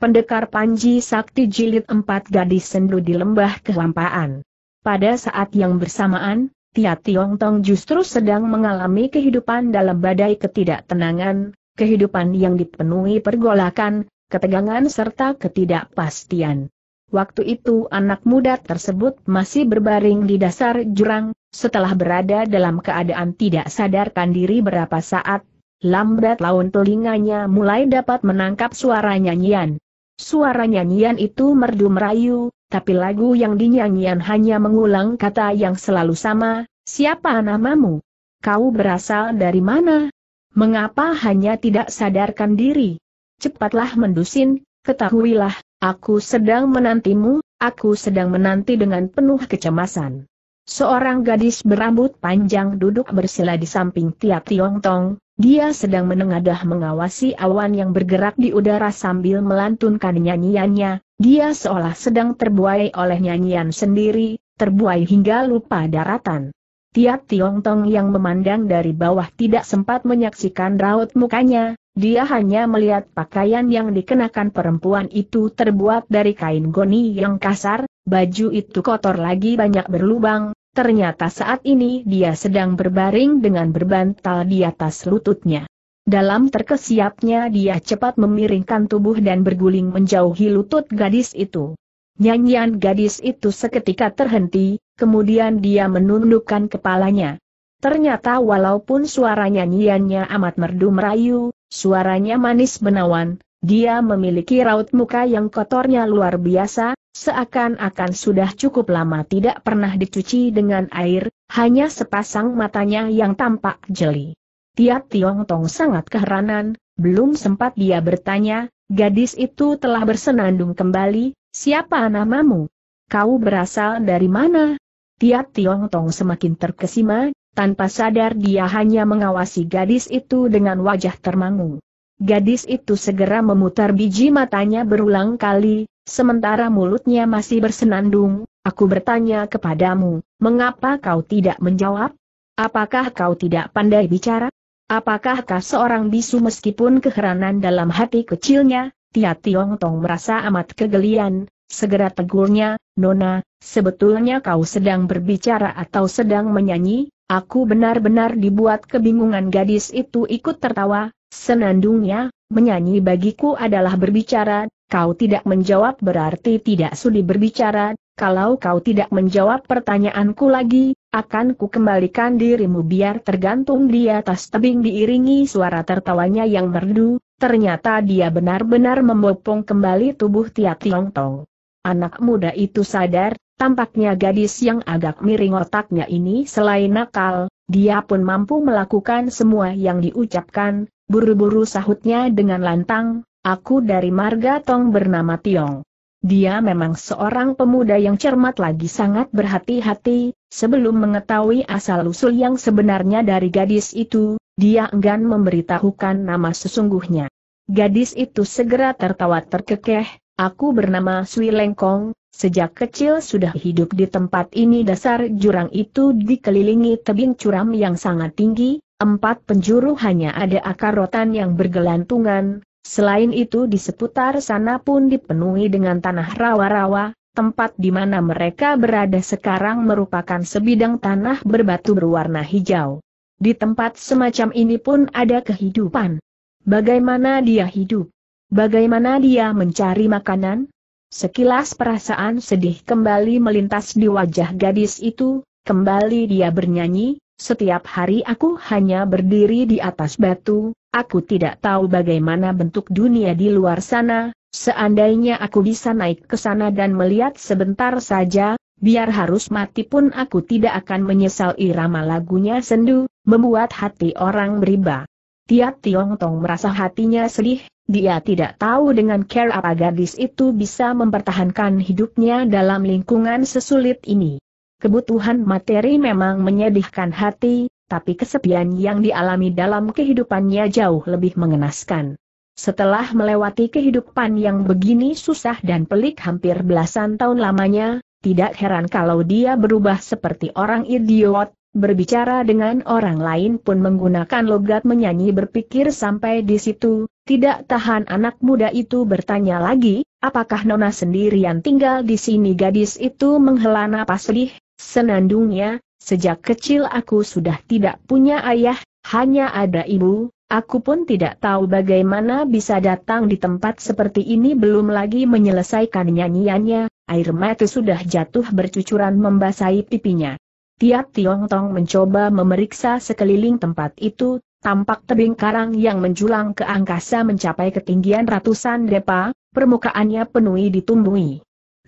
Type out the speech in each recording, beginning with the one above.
Pendekar Panji Sakti Jilid 4 Gadis Sendu di Lembah Kehampaan. Pada saat yang bersamaan, Tia Tiong Tong justru sedang mengalami kehidupan dalam badai ketidaktenangan, kehidupan yang dipenuhi pergolakan, ketegangan serta ketidakpastian. Waktu itu anak muda tersebut masih berbaring di dasar jurang, setelah berada dalam keadaan tidak sadarkan diri berapa saat, lambat laun telinganya mulai dapat menangkap suara nyanyian. Suara nyanyian itu merdu merayu, tapi lagu yang dinyanyian hanya mengulang kata yang selalu sama, siapa namamu? Kau berasal dari mana? Mengapa hanya tidak sadarkan diri? Cepatlah mendusin, ketahuilah, aku sedang menantimu, aku sedang menanti dengan penuh kecemasan. Seorang gadis berambut panjang duduk bersila di samping Tia Tong. dia sedang menengadah mengawasi awan yang bergerak di udara sambil melantunkan nyanyiannya, dia seolah sedang terbuai oleh nyanyian sendiri, terbuai hingga lupa daratan. Tia Tong yang memandang dari bawah tidak sempat menyaksikan raut mukanya, dia hanya melihat pakaian yang dikenakan perempuan itu terbuat dari kain goni yang kasar, baju itu kotor lagi banyak berlubang, Ternyata saat ini dia sedang berbaring dengan berbantal di atas lututnya. Dalam terkesiapnya dia cepat memiringkan tubuh dan berguling menjauhi lutut gadis itu. Nyanyian gadis itu seketika terhenti, kemudian dia menundukkan kepalanya. Ternyata walaupun suara nyanyiannya amat merdu merayu, suaranya manis menawan, dia memiliki raut muka yang kotornya luar biasa, Seakan-akan sudah cukup lama tidak pernah dicuci dengan air, hanya sepasang matanya yang tampak jeli. Tiap Tiong Tong sangat keheranan, belum sempat dia bertanya, gadis itu telah bersenandung kembali, siapa namamu? Kau berasal dari mana? Tiap Tiong Tong semakin terkesima, tanpa sadar dia hanya mengawasi gadis itu dengan wajah termangu. Gadis itu segera memutar biji matanya berulang kali, sementara mulutnya masih bersenandung, aku bertanya kepadamu, mengapa kau tidak menjawab? Apakah kau tidak pandai bicara? Apakah kau seorang bisu meskipun keheranan dalam hati kecilnya, Tia Tiong Tong merasa amat kegelian, segera tegurnya, Nona, sebetulnya kau sedang berbicara atau sedang menyanyi, aku benar-benar dibuat kebingungan gadis itu ikut tertawa, senandungnya, menyanyi bagiku adalah berbicara, Kau tidak menjawab berarti tidak sudi berbicara, kalau kau tidak menjawab pertanyaanku lagi, akan ku kembalikan dirimu biar tergantung di atas tebing diiringi suara tertawanya yang merdu, ternyata dia benar-benar membopong kembali tubuh Tia Tiong Tong. Anak muda itu sadar, tampaknya gadis yang agak miring otaknya ini selain nakal, dia pun mampu melakukan semua yang diucapkan, buru-buru sahutnya dengan lantang, Aku dari marga Tong bernama Tiong. Dia memang seorang pemuda yang cermat lagi sangat berhati-hati, sebelum mengetahui asal-usul yang sebenarnya dari gadis itu, dia enggan memberitahukan nama sesungguhnya. Gadis itu segera tertawa terkekeh, aku bernama Sui Lengkong, sejak kecil sudah hidup di tempat ini dasar jurang itu dikelilingi tebing curam yang sangat tinggi, empat penjuru hanya ada akar rotan yang bergelantungan, Selain itu di seputar sana pun dipenuhi dengan tanah rawa-rawa, tempat di mana mereka berada sekarang merupakan sebidang tanah berbatu berwarna hijau. Di tempat semacam ini pun ada kehidupan. Bagaimana dia hidup? Bagaimana dia mencari makanan? Sekilas perasaan sedih kembali melintas di wajah gadis itu, kembali dia bernyanyi, setiap hari aku hanya berdiri di atas batu, aku tidak tahu bagaimana bentuk dunia di luar sana, seandainya aku bisa naik ke sana dan melihat sebentar saja, biar harus mati pun aku tidak akan menyesal irama lagunya sendu, membuat hati orang beriba. Tiap Tiong Tong merasa hatinya sedih, dia tidak tahu dengan care apa gadis itu bisa mempertahankan hidupnya dalam lingkungan sesulit ini. Kebutuhan materi memang menyedihkan hati, tapi kesepian yang dialami dalam kehidupannya jauh lebih mengenaskan. Setelah melewati kehidupan yang begini susah dan pelik hampir belasan tahun lamanya, tidak heran kalau dia berubah seperti orang idiot, berbicara dengan orang lain pun menggunakan logat menyanyi berpikir sampai di situ, tidak tahan anak muda itu bertanya lagi, apakah Nona sendirian tinggal di sini gadis itu menghela napas sedih, Senandungnya, sejak kecil aku sudah tidak punya ayah, hanya ada ibu, Aku pun tidak tahu bagaimana bisa datang di tempat seperti ini belum lagi menyelesaikan nyanyiannya, air mata sudah jatuh bercucuran membasahi pipinya. Tiap Tiong Tong mencoba memeriksa sekeliling tempat itu, tampak tebing karang yang menjulang ke angkasa mencapai ketinggian ratusan depa, permukaannya penuhi ditumbuhi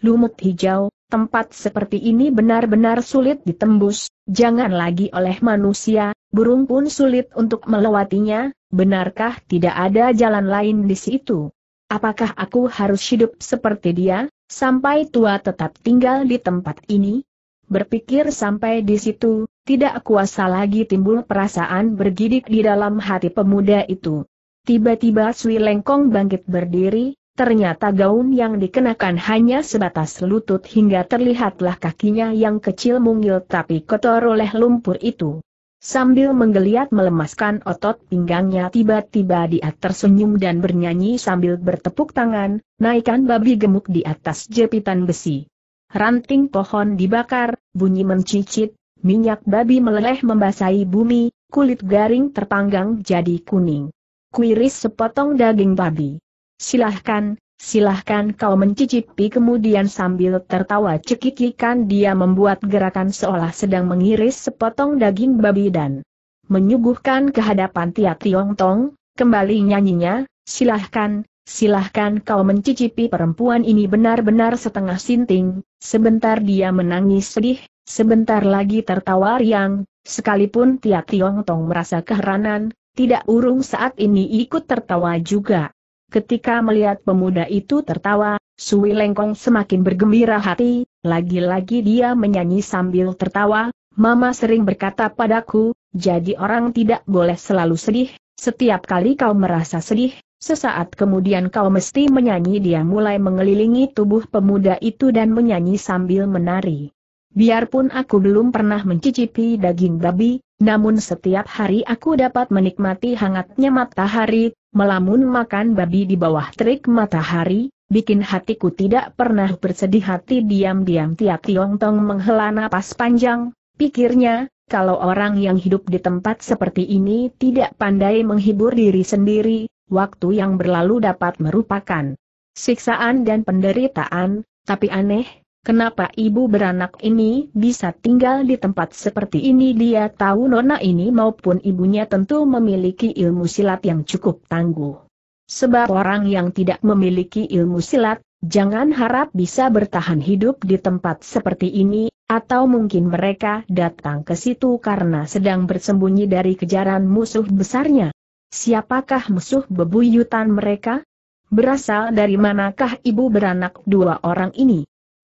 lumut hijau, tempat seperti ini benar-benar sulit ditembus, jangan lagi oleh manusia, burung pun sulit untuk melewatinya, benarkah tidak ada jalan lain di situ? Apakah aku harus hidup seperti dia, sampai tua tetap tinggal di tempat ini? Berpikir sampai di situ, tidak kuasa lagi timbul perasaan bergidik di dalam hati pemuda itu. Tiba-tiba Sui Lengkong bangkit berdiri, Ternyata gaun yang dikenakan hanya sebatas lutut hingga terlihatlah kakinya yang kecil mungil tapi kotor oleh lumpur itu. Sambil menggeliat melemaskan otot pinggangnya tiba-tiba dia tersenyum dan bernyanyi sambil bertepuk tangan, naikkan babi gemuk di atas jepitan besi. Ranting pohon dibakar, bunyi mencicit, minyak babi meleleh membasahi bumi, kulit garing terpanggang jadi kuning. Kuiris sepotong daging babi silahkan, silahkan kau mencicipi kemudian sambil tertawa cekikikan dia membuat gerakan seolah sedang mengiris sepotong daging babi dan menyuguhkan kehadapan Tia Tiong Tong, kembali nyanyinya, silahkan, silahkan kau mencicipi perempuan ini benar-benar setengah sinting, sebentar dia menangis sedih, sebentar lagi tertawa riang, sekalipun Tia Tiong Tong merasa keheranan, tidak urung saat ini ikut tertawa juga. Ketika melihat pemuda itu tertawa, Sui Lengkong semakin bergembira hati, lagi-lagi dia menyanyi sambil tertawa, Mama sering berkata padaku, jadi orang tidak boleh selalu sedih, setiap kali kau merasa sedih, sesaat kemudian kau mesti menyanyi dia mulai mengelilingi tubuh pemuda itu dan menyanyi sambil menari. Biarpun aku belum pernah mencicipi daging babi, namun setiap hari aku dapat menikmati hangatnya matahari, melamun makan babi di bawah terik matahari, bikin hatiku tidak pernah bersedih hati diam-diam tiap Tiong Tong menghela napas panjang, pikirnya, kalau orang yang hidup di tempat seperti ini tidak pandai menghibur diri sendiri, waktu yang berlalu dapat merupakan siksaan dan penderitaan, tapi aneh, Kenapa ibu beranak ini bisa tinggal di tempat seperti ini dia tahu nona ini maupun ibunya tentu memiliki ilmu silat yang cukup tangguh. Sebab orang yang tidak memiliki ilmu silat, jangan harap bisa bertahan hidup di tempat seperti ini, atau mungkin mereka datang ke situ karena sedang bersembunyi dari kejaran musuh besarnya. Siapakah musuh bebuyutan mereka? Berasal dari manakah ibu beranak dua orang ini?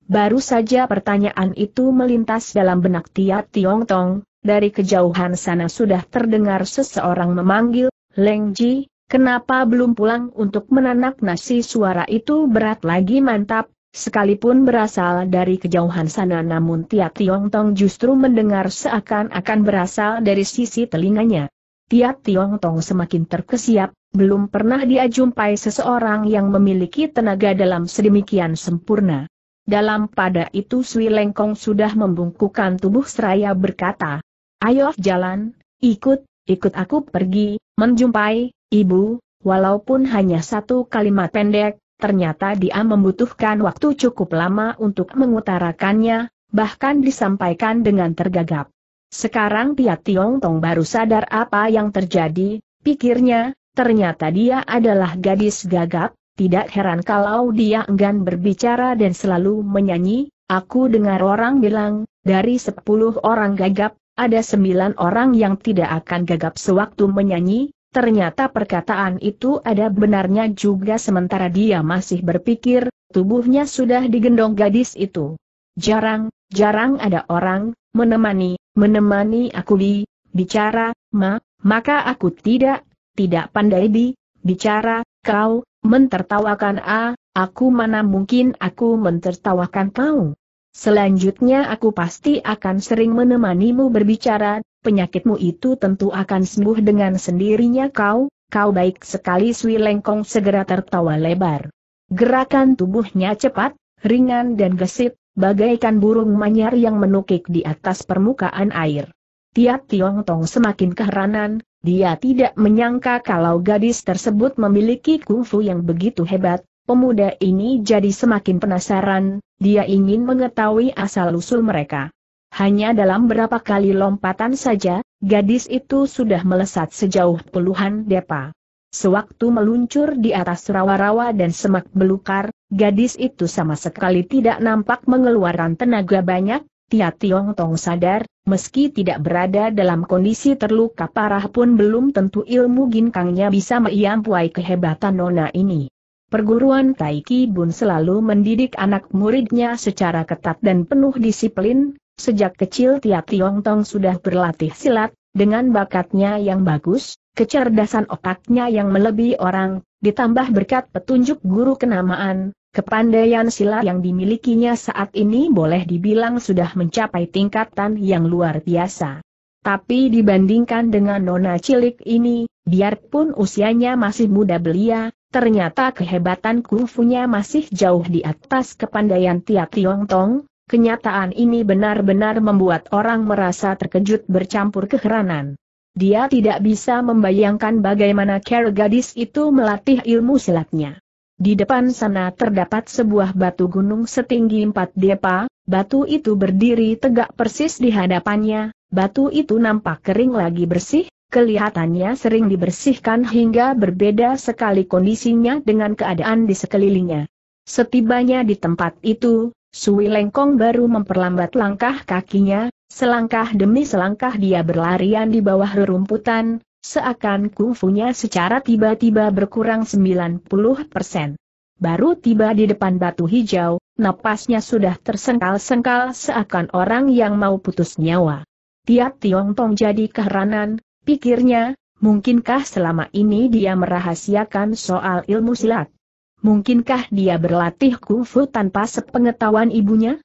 Baru saja pertanyaan itu melintas dalam benak Tiat Tiong Tong, dari kejauhan sana sudah terdengar seseorang memanggil, Leng Ji, kenapa belum pulang untuk menanak nasi suara itu berat lagi mantap, sekalipun berasal dari kejauhan sana namun Tiat Tiong Tong justru mendengar seakan-akan berasal dari sisi telinganya. Tiat Tiong Tong semakin terkesiap, belum pernah dia jumpai seseorang yang memiliki tenaga dalam sedemikian sempurna. Dalam pada itu Sui Lengkong sudah membungkukan tubuh seraya berkata, Ayo jalan, ikut, ikut aku pergi, menjumpai, ibu, walaupun hanya satu kalimat pendek, ternyata dia membutuhkan waktu cukup lama untuk mengutarakannya, bahkan disampaikan dengan tergagap. Sekarang Tia Tiong Tong baru sadar apa yang terjadi, pikirnya, ternyata dia adalah gadis gagap, tidak heran kalau dia enggan berbicara dan selalu menyanyi, aku dengar orang bilang, dari sepuluh orang gagap, ada sembilan orang yang tidak akan gagap sewaktu menyanyi, ternyata perkataan itu ada benarnya juga sementara dia masih berpikir, tubuhnya sudah digendong gadis itu. Jarang, jarang ada orang, menemani, menemani aku bi, bicara, ma, maka aku tidak, tidak pandai di bicara, kau, Mentertawakan A, aku mana mungkin aku mentertawakan kau. Selanjutnya aku pasti akan sering menemanimu berbicara, penyakitmu itu tentu akan sembuh dengan sendirinya kau, kau baik sekali Sui Lengkong segera tertawa lebar. Gerakan tubuhnya cepat, ringan dan gesit, bagaikan burung manyar yang menukik di atas permukaan air. Tiap Tiong Tong semakin keheranan, dia tidak menyangka kalau gadis tersebut memiliki kungfu yang begitu hebat, pemuda ini jadi semakin penasaran, dia ingin mengetahui asal-usul mereka. Hanya dalam berapa kali lompatan saja, gadis itu sudah melesat sejauh puluhan depa. Sewaktu meluncur di atas rawa-rawa dan semak belukar, gadis itu sama sekali tidak nampak mengeluarkan tenaga banyak, Tia Tiong Tong sadar, meski tidak berada dalam kondisi terluka parah pun belum tentu ilmu ginkangnya bisa meiampuai kehebatan nona ini. Perguruan Tai Taiki Bun selalu mendidik anak muridnya secara ketat dan penuh disiplin, sejak kecil Tia Tiong Tong sudah berlatih silat, dengan bakatnya yang bagus, kecerdasan otaknya yang melebihi orang, ditambah berkat petunjuk guru kenamaan, Kepandaian silat yang dimilikinya saat ini boleh dibilang sudah mencapai tingkatan yang luar biasa. Tapi dibandingkan dengan nona cilik ini, biarpun usianya masih muda belia, ternyata kehebatan kungfunya masih jauh di atas kepandaian Tia Tong. kenyataan ini benar-benar membuat orang merasa terkejut bercampur keheranan. Dia tidak bisa membayangkan bagaimana care gadis itu melatih ilmu silatnya. Di depan sana terdapat sebuah batu gunung setinggi empat depa, batu itu berdiri tegak persis di hadapannya, batu itu nampak kering lagi bersih, kelihatannya sering dibersihkan hingga berbeda sekali kondisinya dengan keadaan di sekelilingnya. Setibanya di tempat itu, Sui Lengkong baru memperlambat langkah kakinya, selangkah demi selangkah dia berlarian di bawah rerumputan, Seakan kungfunya secara tiba-tiba berkurang 90 persen. Baru tiba di depan batu hijau, napasnya sudah tersengkal-sengkal seakan orang yang mau putus nyawa. Tiap Tiong Tong jadi keheranan, pikirnya, mungkinkah selama ini dia merahasiakan soal ilmu silat? Mungkinkah dia berlatih kungfu tanpa sepengetahuan ibunya?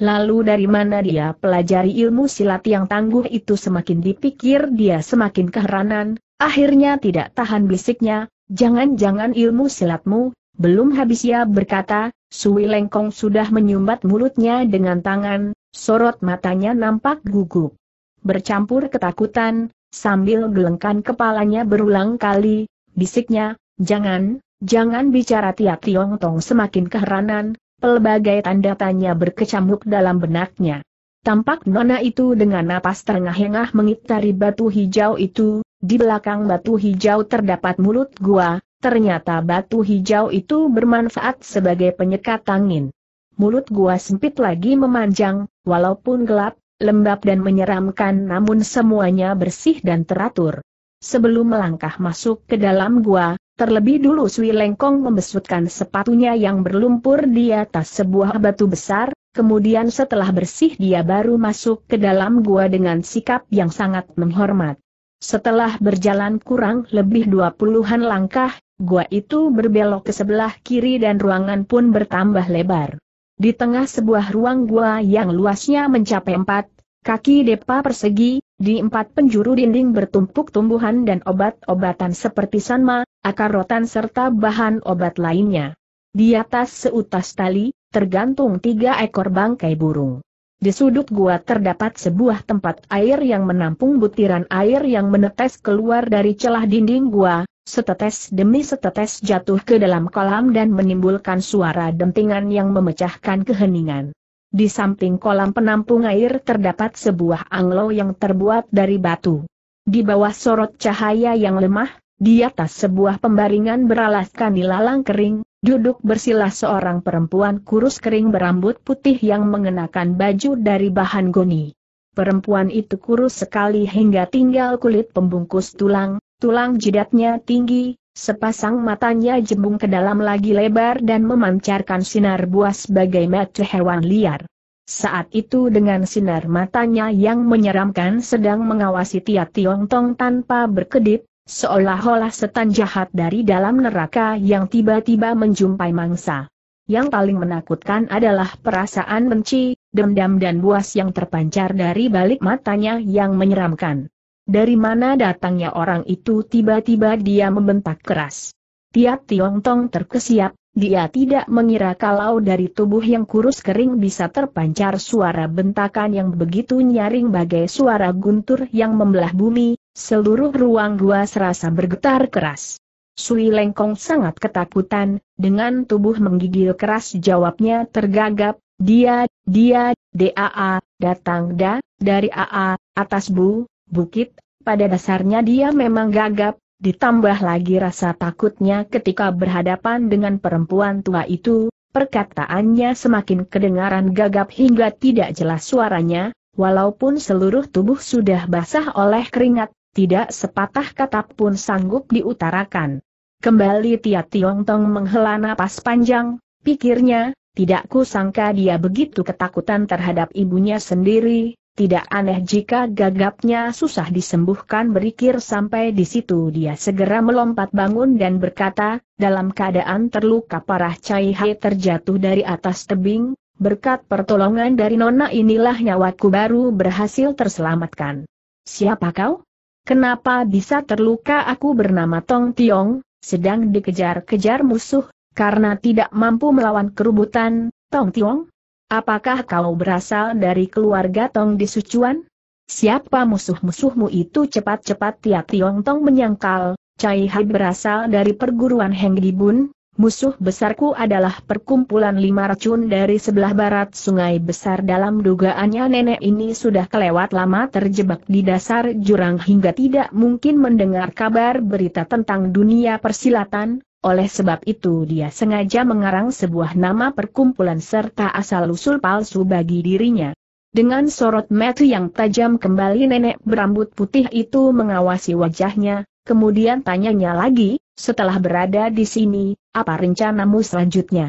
Lalu dari mana dia pelajari ilmu silat yang tangguh itu semakin dipikir dia semakin keheranan, akhirnya tidak tahan bisiknya, jangan-jangan ilmu silatmu, belum habis ya? berkata, Sui Lengkong sudah menyumbat mulutnya dengan tangan, sorot matanya nampak gugup. Bercampur ketakutan, sambil gelengkan kepalanya berulang kali, bisiknya, jangan, jangan bicara tiap Tiong Tong semakin keheranan, Pelbagai tanda tanya berkecamuk dalam benaknya. Tampak nona itu dengan napas terengah-engah mengitari batu hijau itu, di belakang batu hijau terdapat mulut gua, ternyata batu hijau itu bermanfaat sebagai penyekat angin. Mulut gua sempit lagi memanjang, walaupun gelap, lembab dan menyeramkan namun semuanya bersih dan teratur. Sebelum melangkah masuk ke dalam gua, Terlebih dulu Sui Lengkong membesutkan sepatunya yang berlumpur di atas sebuah batu besar, kemudian setelah bersih dia baru masuk ke dalam gua dengan sikap yang sangat menghormat. Setelah berjalan kurang lebih dua puluhan langkah, gua itu berbelok ke sebelah kiri dan ruangan pun bertambah lebar. Di tengah sebuah ruang gua yang luasnya mencapai empat kaki depa persegi, di empat penjuru dinding bertumpuk tumbuhan dan obat-obatan seperti sanma, akar rotan serta bahan obat lainnya. Di atas seutas tali, tergantung tiga ekor bangkai burung. Di sudut gua terdapat sebuah tempat air yang menampung butiran air yang menetes keluar dari celah dinding gua, setetes demi setetes jatuh ke dalam kolam dan menimbulkan suara dentingan yang memecahkan keheningan. Di samping kolam penampung air terdapat sebuah anglo yang terbuat dari batu. Di bawah sorot cahaya yang lemah, di atas sebuah pembaringan beralaskan ilalang kering, duduk bersila seorang perempuan kurus kering berambut putih yang mengenakan baju dari bahan goni. Perempuan itu kurus sekali hingga tinggal kulit pembungkus tulang, tulang jidatnya tinggi, Sepasang matanya jembung ke dalam lagi lebar dan memancarkan sinar buas sebagai mata hewan liar. Saat itu dengan sinar matanya yang menyeramkan sedang mengawasi Tia Tiong Tong tanpa berkedip, seolah-olah setan jahat dari dalam neraka yang tiba-tiba menjumpai mangsa. Yang paling menakutkan adalah perasaan benci, dendam dan buas yang terpancar dari balik matanya yang menyeramkan. Dari mana datangnya orang itu tiba-tiba dia membentak keras. Tiap Tiong Tong terkesiap, dia tidak mengira kalau dari tubuh yang kurus kering bisa terpancar suara bentakan yang begitu nyaring bagai suara guntur yang membelah bumi, seluruh ruang gua serasa bergetar keras. Sui Lengkong sangat ketakutan, dengan tubuh menggigil keras jawabnya tergagap, dia, dia, DAA, datang da, dari AA, atas bu, bukit, pada dasarnya dia memang gagap, ditambah lagi rasa takutnya ketika berhadapan dengan perempuan tua itu, perkataannya semakin kedengaran gagap hingga tidak jelas suaranya, walaupun seluruh tubuh sudah basah oleh keringat, tidak sepatah kata pun sanggup diutarakan. Kembali Tia Tiong Tong menghela napas panjang, pikirnya, tidak kusangka dia begitu ketakutan terhadap ibunya sendiri, tidak aneh jika gagapnya susah disembuhkan berikir sampai di situ dia segera melompat bangun dan berkata, dalam keadaan terluka parah Cai Hai terjatuh dari atas tebing, berkat pertolongan dari nona inilah nyawaku baru berhasil terselamatkan. Siapa kau? Kenapa bisa terluka aku bernama Tong Tiong, sedang dikejar-kejar musuh, karena tidak mampu melawan kerubutan, Tong Tiong? Apakah kau berasal dari keluarga Tong di Sucuan? Siapa musuh-musuhmu itu cepat-cepat tiap Tiong Tong menyangkal, Cai Hai berasal dari perguruan Heng Bun. musuh besarku adalah perkumpulan lima racun dari sebelah barat sungai besar dalam dugaannya nenek ini sudah kelewat lama terjebak di dasar jurang hingga tidak mungkin mendengar kabar berita tentang dunia persilatan, oleh sebab itu dia sengaja mengarang sebuah nama perkumpulan serta asal-usul palsu bagi dirinya. Dengan sorot mata yang tajam kembali nenek berambut putih itu mengawasi wajahnya, kemudian tanyanya lagi, setelah berada di sini, apa rencanamu selanjutnya?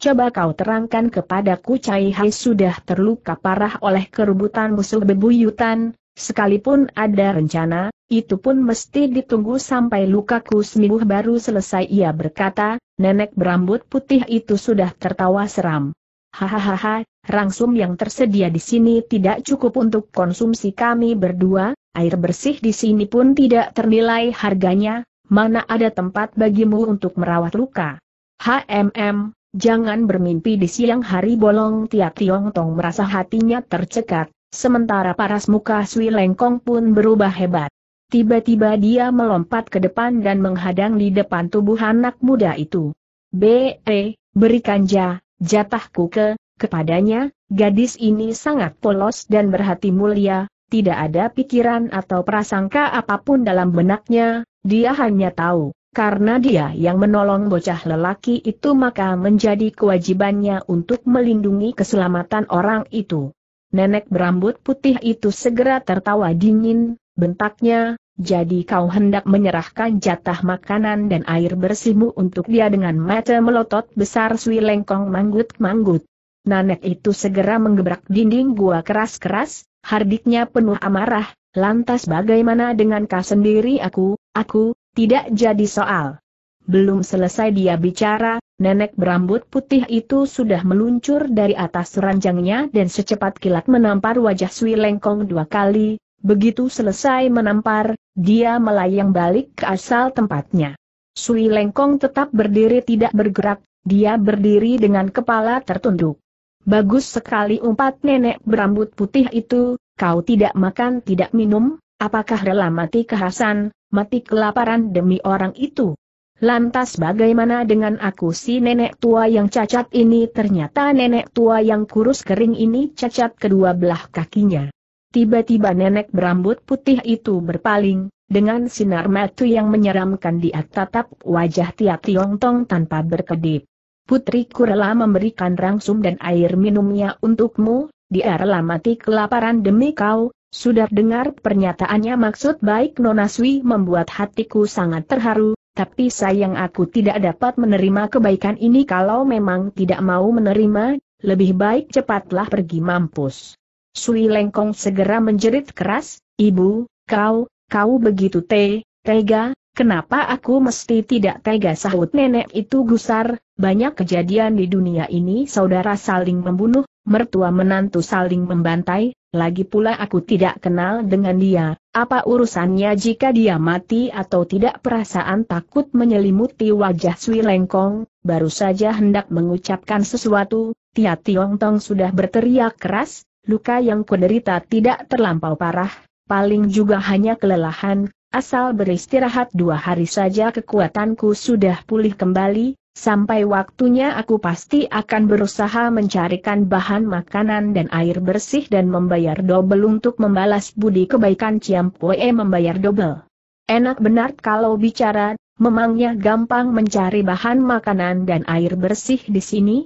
Coba kau terangkan kepadaku Cai Hai sudah terluka parah oleh kerubutan musuh bebuyutan, Sekalipun ada rencana, itu pun mesti ditunggu sampai lukaku sembuh baru selesai ia berkata, nenek berambut putih itu sudah tertawa seram. Hahaha, rangsum yang tersedia di sini tidak cukup untuk konsumsi kami berdua, air bersih di sini pun tidak ternilai harganya, mana ada tempat bagimu untuk merawat luka. HMM, jangan bermimpi di siang hari bolong tiap Tiong Tong merasa hatinya tercekat, Sementara paras muka Sui Lengkong pun berubah hebat. Tiba-tiba dia melompat ke depan dan menghadang di depan tubuh anak muda itu. B.E., berikan ja, jatahku ke, kepadanya, gadis ini sangat polos dan berhati mulia, tidak ada pikiran atau prasangka apapun dalam benaknya, dia hanya tahu, karena dia yang menolong bocah lelaki itu maka menjadi kewajibannya untuk melindungi keselamatan orang itu. Nenek berambut putih itu segera tertawa dingin, bentaknya, jadi kau hendak menyerahkan jatah makanan dan air bersihmu untuk dia dengan mata melotot besar Sui Lengkong manggut-manggut. Nenek itu segera menggebrak dinding gua keras-keras, hardiknya penuh amarah, lantas bagaimana dengan kau sendiri aku, aku, tidak jadi soal. Belum selesai dia bicara, Nenek berambut putih itu sudah meluncur dari atas ranjangnya dan secepat kilat menampar wajah Sui Lengkong dua kali. Begitu selesai menampar, dia melayang balik ke asal tempatnya. Sui Lengkong tetap berdiri tidak bergerak, dia berdiri dengan kepala tertunduk. Bagus sekali umpat nenek berambut putih itu, kau tidak makan tidak minum, apakah rela mati kehasan, mati kelaparan demi orang itu? Lantas bagaimana dengan aku si nenek tua yang cacat ini ternyata nenek tua yang kurus kering ini cacat kedua belah kakinya. Tiba-tiba nenek berambut putih itu berpaling, dengan sinar mata yang menyeramkan dia tatap wajah tiap Tia tong tanpa berkedip. Putriku rela memberikan rangsum dan air minumnya untukmu, dia rela mati kelaparan demi kau, sudah dengar pernyataannya maksud baik Nona Sui membuat hatiku sangat terharu, tapi sayang aku tidak dapat menerima kebaikan ini kalau memang tidak mau menerima, lebih baik cepatlah pergi mampus. Sui Lengkong segera menjerit keras, Ibu, kau, kau begitu te, tega, kenapa aku mesti tidak tega sahut nenek itu gusar, banyak kejadian di dunia ini saudara saling membunuh, mertua menantu saling membantai, lagi pula aku tidak kenal dengan dia, apa urusannya jika dia mati atau tidak perasaan takut menyelimuti wajah Sui Lengkong, baru saja hendak mengucapkan sesuatu, Tia Tiong Tong sudah berteriak keras, luka yang kuderita tidak terlampau parah, paling juga hanya kelelahan, asal beristirahat dua hari saja kekuatanku sudah pulih kembali, Sampai waktunya aku pasti akan berusaha mencarikan bahan makanan dan air bersih dan membayar dobel untuk membalas budi kebaikan Ciam Poe membayar dobel. Enak benar kalau bicara, memangnya gampang mencari bahan makanan dan air bersih di sini?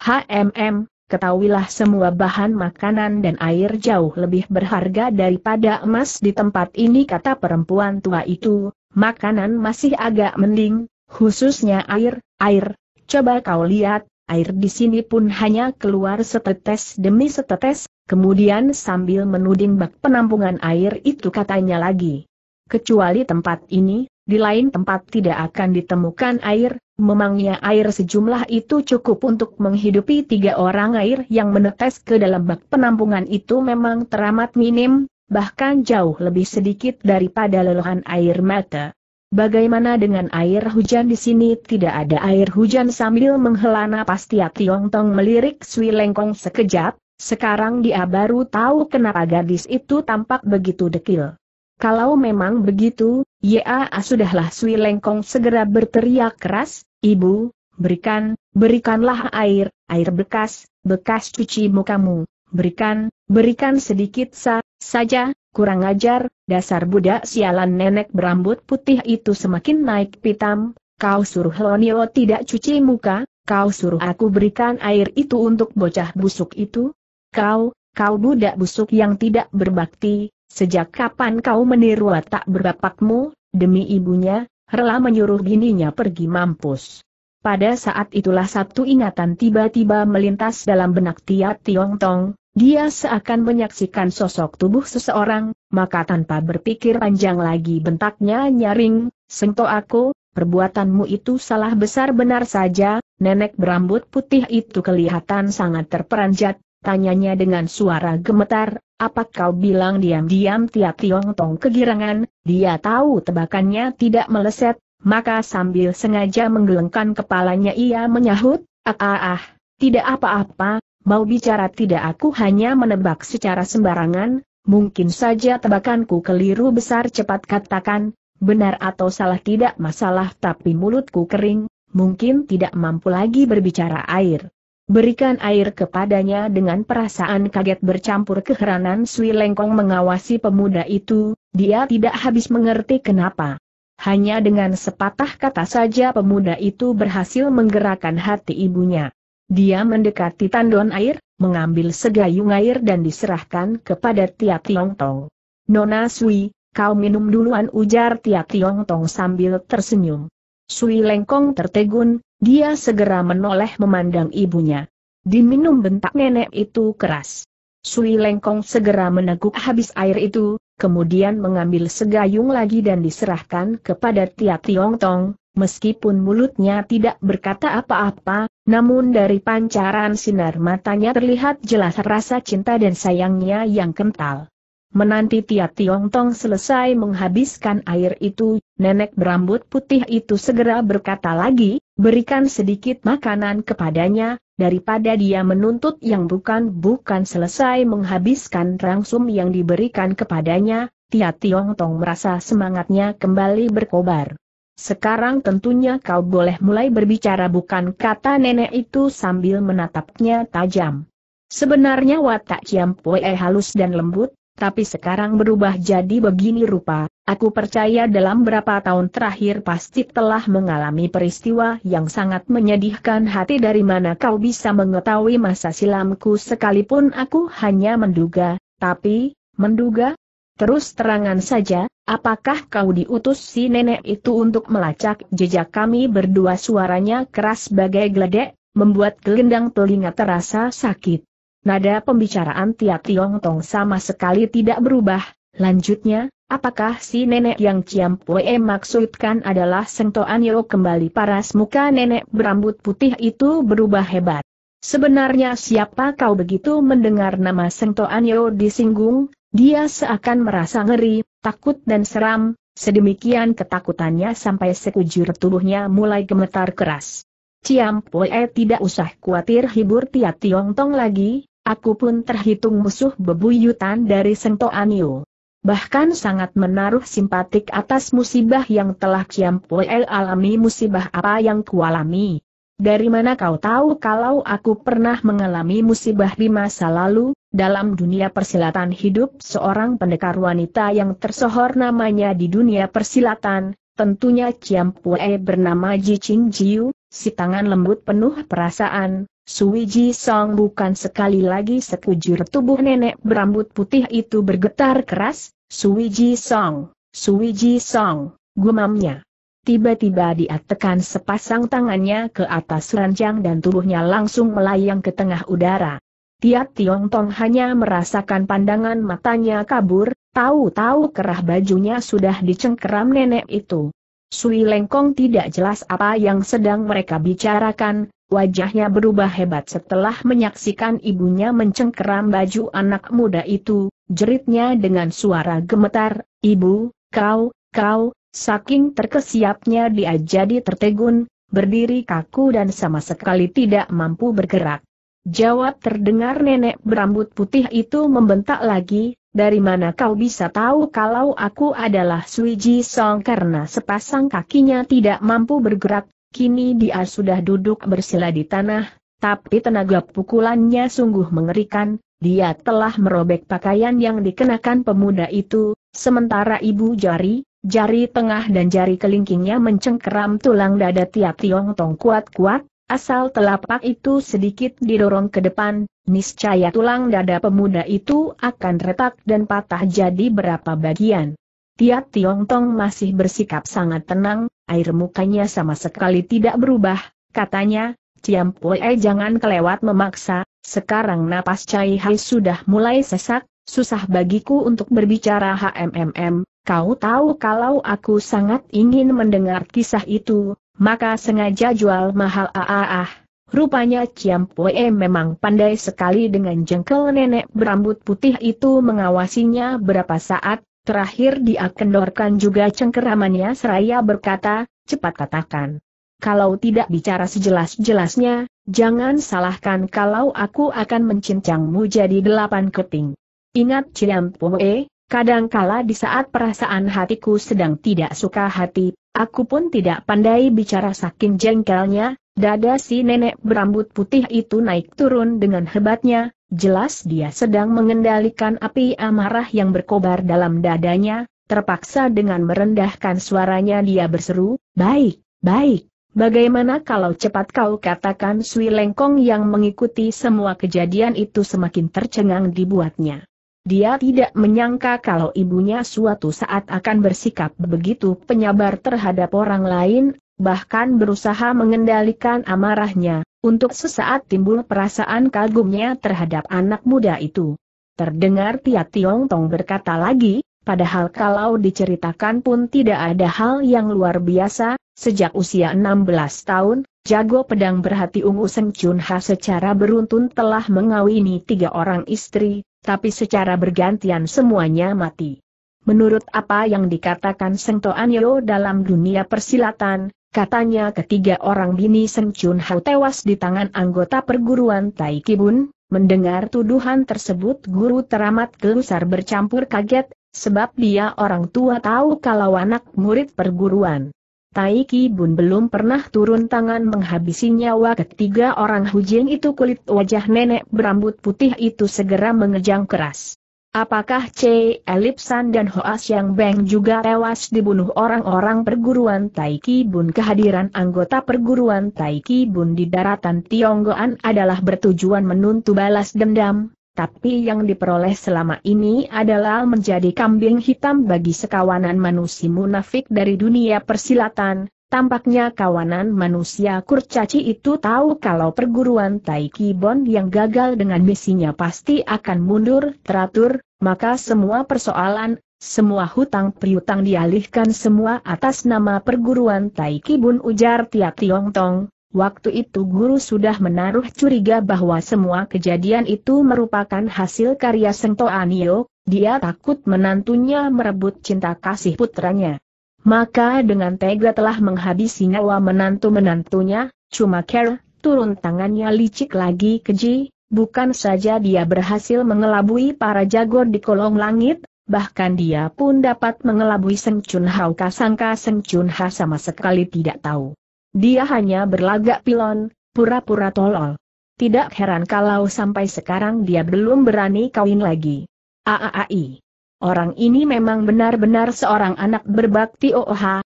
HMM, ketahuilah semua bahan makanan dan air jauh lebih berharga daripada emas di tempat ini kata perempuan tua itu, makanan masih agak mending, Khususnya air, air, coba kau lihat, air di sini pun hanya keluar setetes demi setetes, kemudian sambil menuding bak penampungan air itu katanya lagi. Kecuali tempat ini, di lain tempat tidak akan ditemukan air, memangnya air sejumlah itu cukup untuk menghidupi tiga orang air yang menetes ke dalam bak penampungan itu memang teramat minim, bahkan jauh lebih sedikit daripada leluhan air mata. Bagaimana dengan air hujan di sini tidak ada air hujan sambil menghela napas Tia Tiong Tong melirik Sui Lengkong sekejap, sekarang dia baru tahu kenapa gadis itu tampak begitu dekil. Kalau memang begitu, ya sudahlah Sui Lengkong segera berteriak keras, Ibu, berikan, berikanlah air, air bekas, bekas cuci mukamu, berikan, berikan sedikit sa, saja, Kurang ajar, dasar budak sialan nenek berambut putih itu semakin naik pitam, kau suruh Lonio tidak cuci muka, kau suruh aku berikan air itu untuk bocah busuk itu? Kau, kau budak busuk yang tidak berbakti, sejak kapan kau meniru tak berbapakmu, demi ibunya, rela menyuruh bininya pergi mampus. Pada saat itulah satu ingatan tiba-tiba melintas dalam benak Tia Tiong Tong, dia seakan menyaksikan sosok tubuh seseorang, maka tanpa berpikir panjang lagi bentaknya nyaring, sentuh aku, perbuatanmu itu salah besar benar saja, nenek berambut putih itu kelihatan sangat terperanjat, tanyanya dengan suara gemetar, apa kau bilang diam-diam tiap Tiong Tong kegirangan, dia tahu tebakannya tidak meleset, maka sambil sengaja menggelengkan kepalanya ia menyahut, ah ah ah, tidak apa-apa, mau bicara tidak aku hanya menebak secara sembarangan, mungkin saja tebakanku keliru besar cepat katakan, benar atau salah tidak masalah tapi mulutku kering, mungkin tidak mampu lagi berbicara air. Berikan air kepadanya dengan perasaan kaget bercampur keheranan Sui Lengkong mengawasi pemuda itu, dia tidak habis mengerti kenapa. Hanya dengan sepatah kata saja pemuda itu berhasil menggerakkan hati ibunya. Dia mendekati tandon air, mengambil segayung air dan diserahkan kepada Tia Tiong Tong. Nona Sui, kau minum duluan ujar Tia Tiong Tong sambil tersenyum. Sui Lengkong tertegun, dia segera menoleh memandang ibunya. Diminum bentak nenek itu keras. Sui Lengkong segera meneguk habis air itu, kemudian mengambil segayung lagi dan diserahkan kepada Tia Tiong Tong, Meskipun mulutnya tidak berkata apa-apa, namun dari pancaran sinar matanya terlihat jelas rasa cinta dan sayangnya yang kental. Menanti Tia Tiong Tong selesai menghabiskan air itu, nenek berambut putih itu segera berkata lagi, berikan sedikit makanan kepadanya, daripada dia menuntut yang bukan-bukan selesai menghabiskan rangsum yang diberikan kepadanya, Tia Tiong Tong merasa semangatnya kembali berkobar. Sekarang tentunya kau boleh mulai berbicara bukan kata nenek itu sambil menatapnya tajam. Sebenarnya watak Ciam Pue halus dan lembut, tapi sekarang berubah jadi begini rupa, aku percaya dalam berapa tahun terakhir pasti telah mengalami peristiwa yang sangat menyedihkan hati dari mana kau bisa mengetahui masa silamku sekalipun aku hanya menduga, tapi, menduga, Terus terangan saja, apakah kau diutus si nenek itu untuk melacak jejak kami berdua suaranya keras bagai geledek, membuat gelendang telinga terasa sakit. Nada pembicaraan Tia Tiong Tong sama sekali tidak berubah, lanjutnya, apakah si nenek yang Ciam Pue maksudkan adalah Seng Toan Yo kembali paras muka nenek berambut putih itu berubah hebat. Sebenarnya siapa kau begitu mendengar nama Seng Toan Yo disinggung, dia seakan merasa ngeri, takut dan seram, sedemikian ketakutannya sampai sekujur tubuhnya mulai gemetar keras. Ciam Poe tidak usah khawatir hibur Tia Tiong Tong lagi, aku pun terhitung musuh bebuyutan dari Sento Anio. Bahkan sangat menaruh simpatik atas musibah yang telah Ciam Poel alami musibah apa yang kualami. Dari mana kau tahu kalau aku pernah mengalami musibah di masa lalu, dalam dunia persilatan hidup seorang pendekar wanita yang tersohor namanya di dunia persilatan, tentunya Pu'e bernama Ji Chin Jiu, si tangan lembut penuh perasaan, Sui Ji Song bukan sekali lagi sekujur tubuh nenek berambut putih itu bergetar keras, Sui Ji Song, Sui Ji Song, gumamnya. Tiba-tiba dia tekan sepasang tangannya ke atas ranjang dan tubuhnya langsung melayang ke tengah udara. Tiat Tiong Tong hanya merasakan pandangan matanya kabur, tahu-tahu kerah bajunya sudah dicengkeram nenek itu. Sui Lengkong tidak jelas apa yang sedang mereka bicarakan, wajahnya berubah hebat setelah menyaksikan ibunya mencengkeram baju anak muda itu, jeritnya dengan suara gemetar, Ibu, kau, kau, Saking terkesiapnya dia jadi tertegun, berdiri kaku dan sama sekali tidak mampu bergerak. Jawab terdengar nenek berambut putih itu membentak lagi, dari mana kau bisa tahu kalau aku adalah Sui Song karena sepasang kakinya tidak mampu bergerak, kini dia sudah duduk bersila di tanah, tapi tenaga pukulannya sungguh mengerikan, dia telah merobek pakaian yang dikenakan pemuda itu, sementara ibu jari, Jari tengah dan jari kelingkingnya mencengkeram tulang dada tiap Tiong Tong kuat-kuat, asal telapak itu sedikit didorong ke depan, niscaya tulang dada pemuda itu akan retak dan patah jadi berapa bagian. Tiap Tiong Tong masih bersikap sangat tenang, air mukanya sama sekali tidak berubah, katanya, Ciam Pue jangan kelewat memaksa, sekarang napas Cai Hai sudah mulai sesak, susah bagiku untuk berbicara HMMM, Kau tahu kalau aku sangat ingin mendengar kisah itu, maka sengaja jual mahal ah Rupanya Ciam Pue memang pandai sekali dengan jengkel nenek berambut putih itu mengawasinya berapa saat, terakhir dia kendorkan juga cengkeramannya seraya berkata, cepat katakan. Kalau tidak bicara sejelas-jelasnya, jangan salahkan kalau aku akan mencincangmu jadi delapan keting. Ingat Ciam Pue, Kadangkala di saat perasaan hatiku sedang tidak suka hati, aku pun tidak pandai bicara saking jengkelnya, dada si nenek berambut putih itu naik turun dengan hebatnya, jelas dia sedang mengendalikan api amarah yang berkobar dalam dadanya, terpaksa dengan merendahkan suaranya dia berseru, baik, baik. Bagaimana kalau cepat kau katakan Sui Lengkong yang mengikuti semua kejadian itu semakin tercengang dibuatnya. Dia tidak menyangka kalau ibunya suatu saat akan bersikap begitu penyabar terhadap orang lain, bahkan berusaha mengendalikan amarahnya, untuk sesaat timbul perasaan kagumnya terhadap anak muda itu. Terdengar Tia Tiong Tong berkata lagi, padahal kalau diceritakan pun tidak ada hal yang luar biasa, sejak usia 16 tahun, Jago pedang berhati ungu Seng Chun Ha secara beruntun telah mengawini tiga orang istri, tapi secara bergantian semuanya mati. Menurut apa yang dikatakan Seng Toan Yeo dalam dunia persilatan, katanya ketiga orang bini Seng Chun Ha tewas di tangan anggota perguruan Tai Kibun, mendengar tuduhan tersebut guru teramat gelusar bercampur kaget, sebab dia orang tua tahu kalau anak murid perguruan. Tai Ki Bun belum pernah turun tangan menghabisi nyawa ketiga orang Hujing itu kulit wajah nenek berambut putih itu segera mengejang keras. Apakah C. Elipsan dan Hoas yang Beng juga tewas dibunuh orang-orang perguruan Tai Ki Bun? Kehadiran anggota perguruan Tai Ki Bun di daratan Tionggoan adalah bertujuan menuntut balas dendam, tapi yang diperoleh selama ini adalah menjadi kambing hitam bagi sekawanan manusia munafik dari dunia persilatan. Tampaknya kawanan manusia kurcaci itu tahu kalau perguruan Taikibon yang gagal dengan misinya pasti akan mundur teratur, maka semua persoalan, semua hutang piutang dialihkan semua atas nama perguruan Taikibun ujar Tia Tiong Tong, Waktu itu guru sudah menaruh curiga bahwa semua kejadian itu merupakan hasil karya Sento Anio, dia takut menantunya merebut cinta kasih putranya. Maka dengan tega telah menghabisi nyawa menantu-menantunya, cuma Carol, turun tangannya licik lagi keji, bukan saja dia berhasil mengelabui para jago di kolong langit, bahkan dia pun dapat mengelabui Seng Chun Hao kasangka Seng Chun Ha sama sekali tidak tahu. Dia hanya berlagak pilon, pura-pura tolol. Tidak heran kalau sampai sekarang dia belum berani kawin lagi. Aaai. Orang ini memang benar-benar seorang anak berbakti Oh,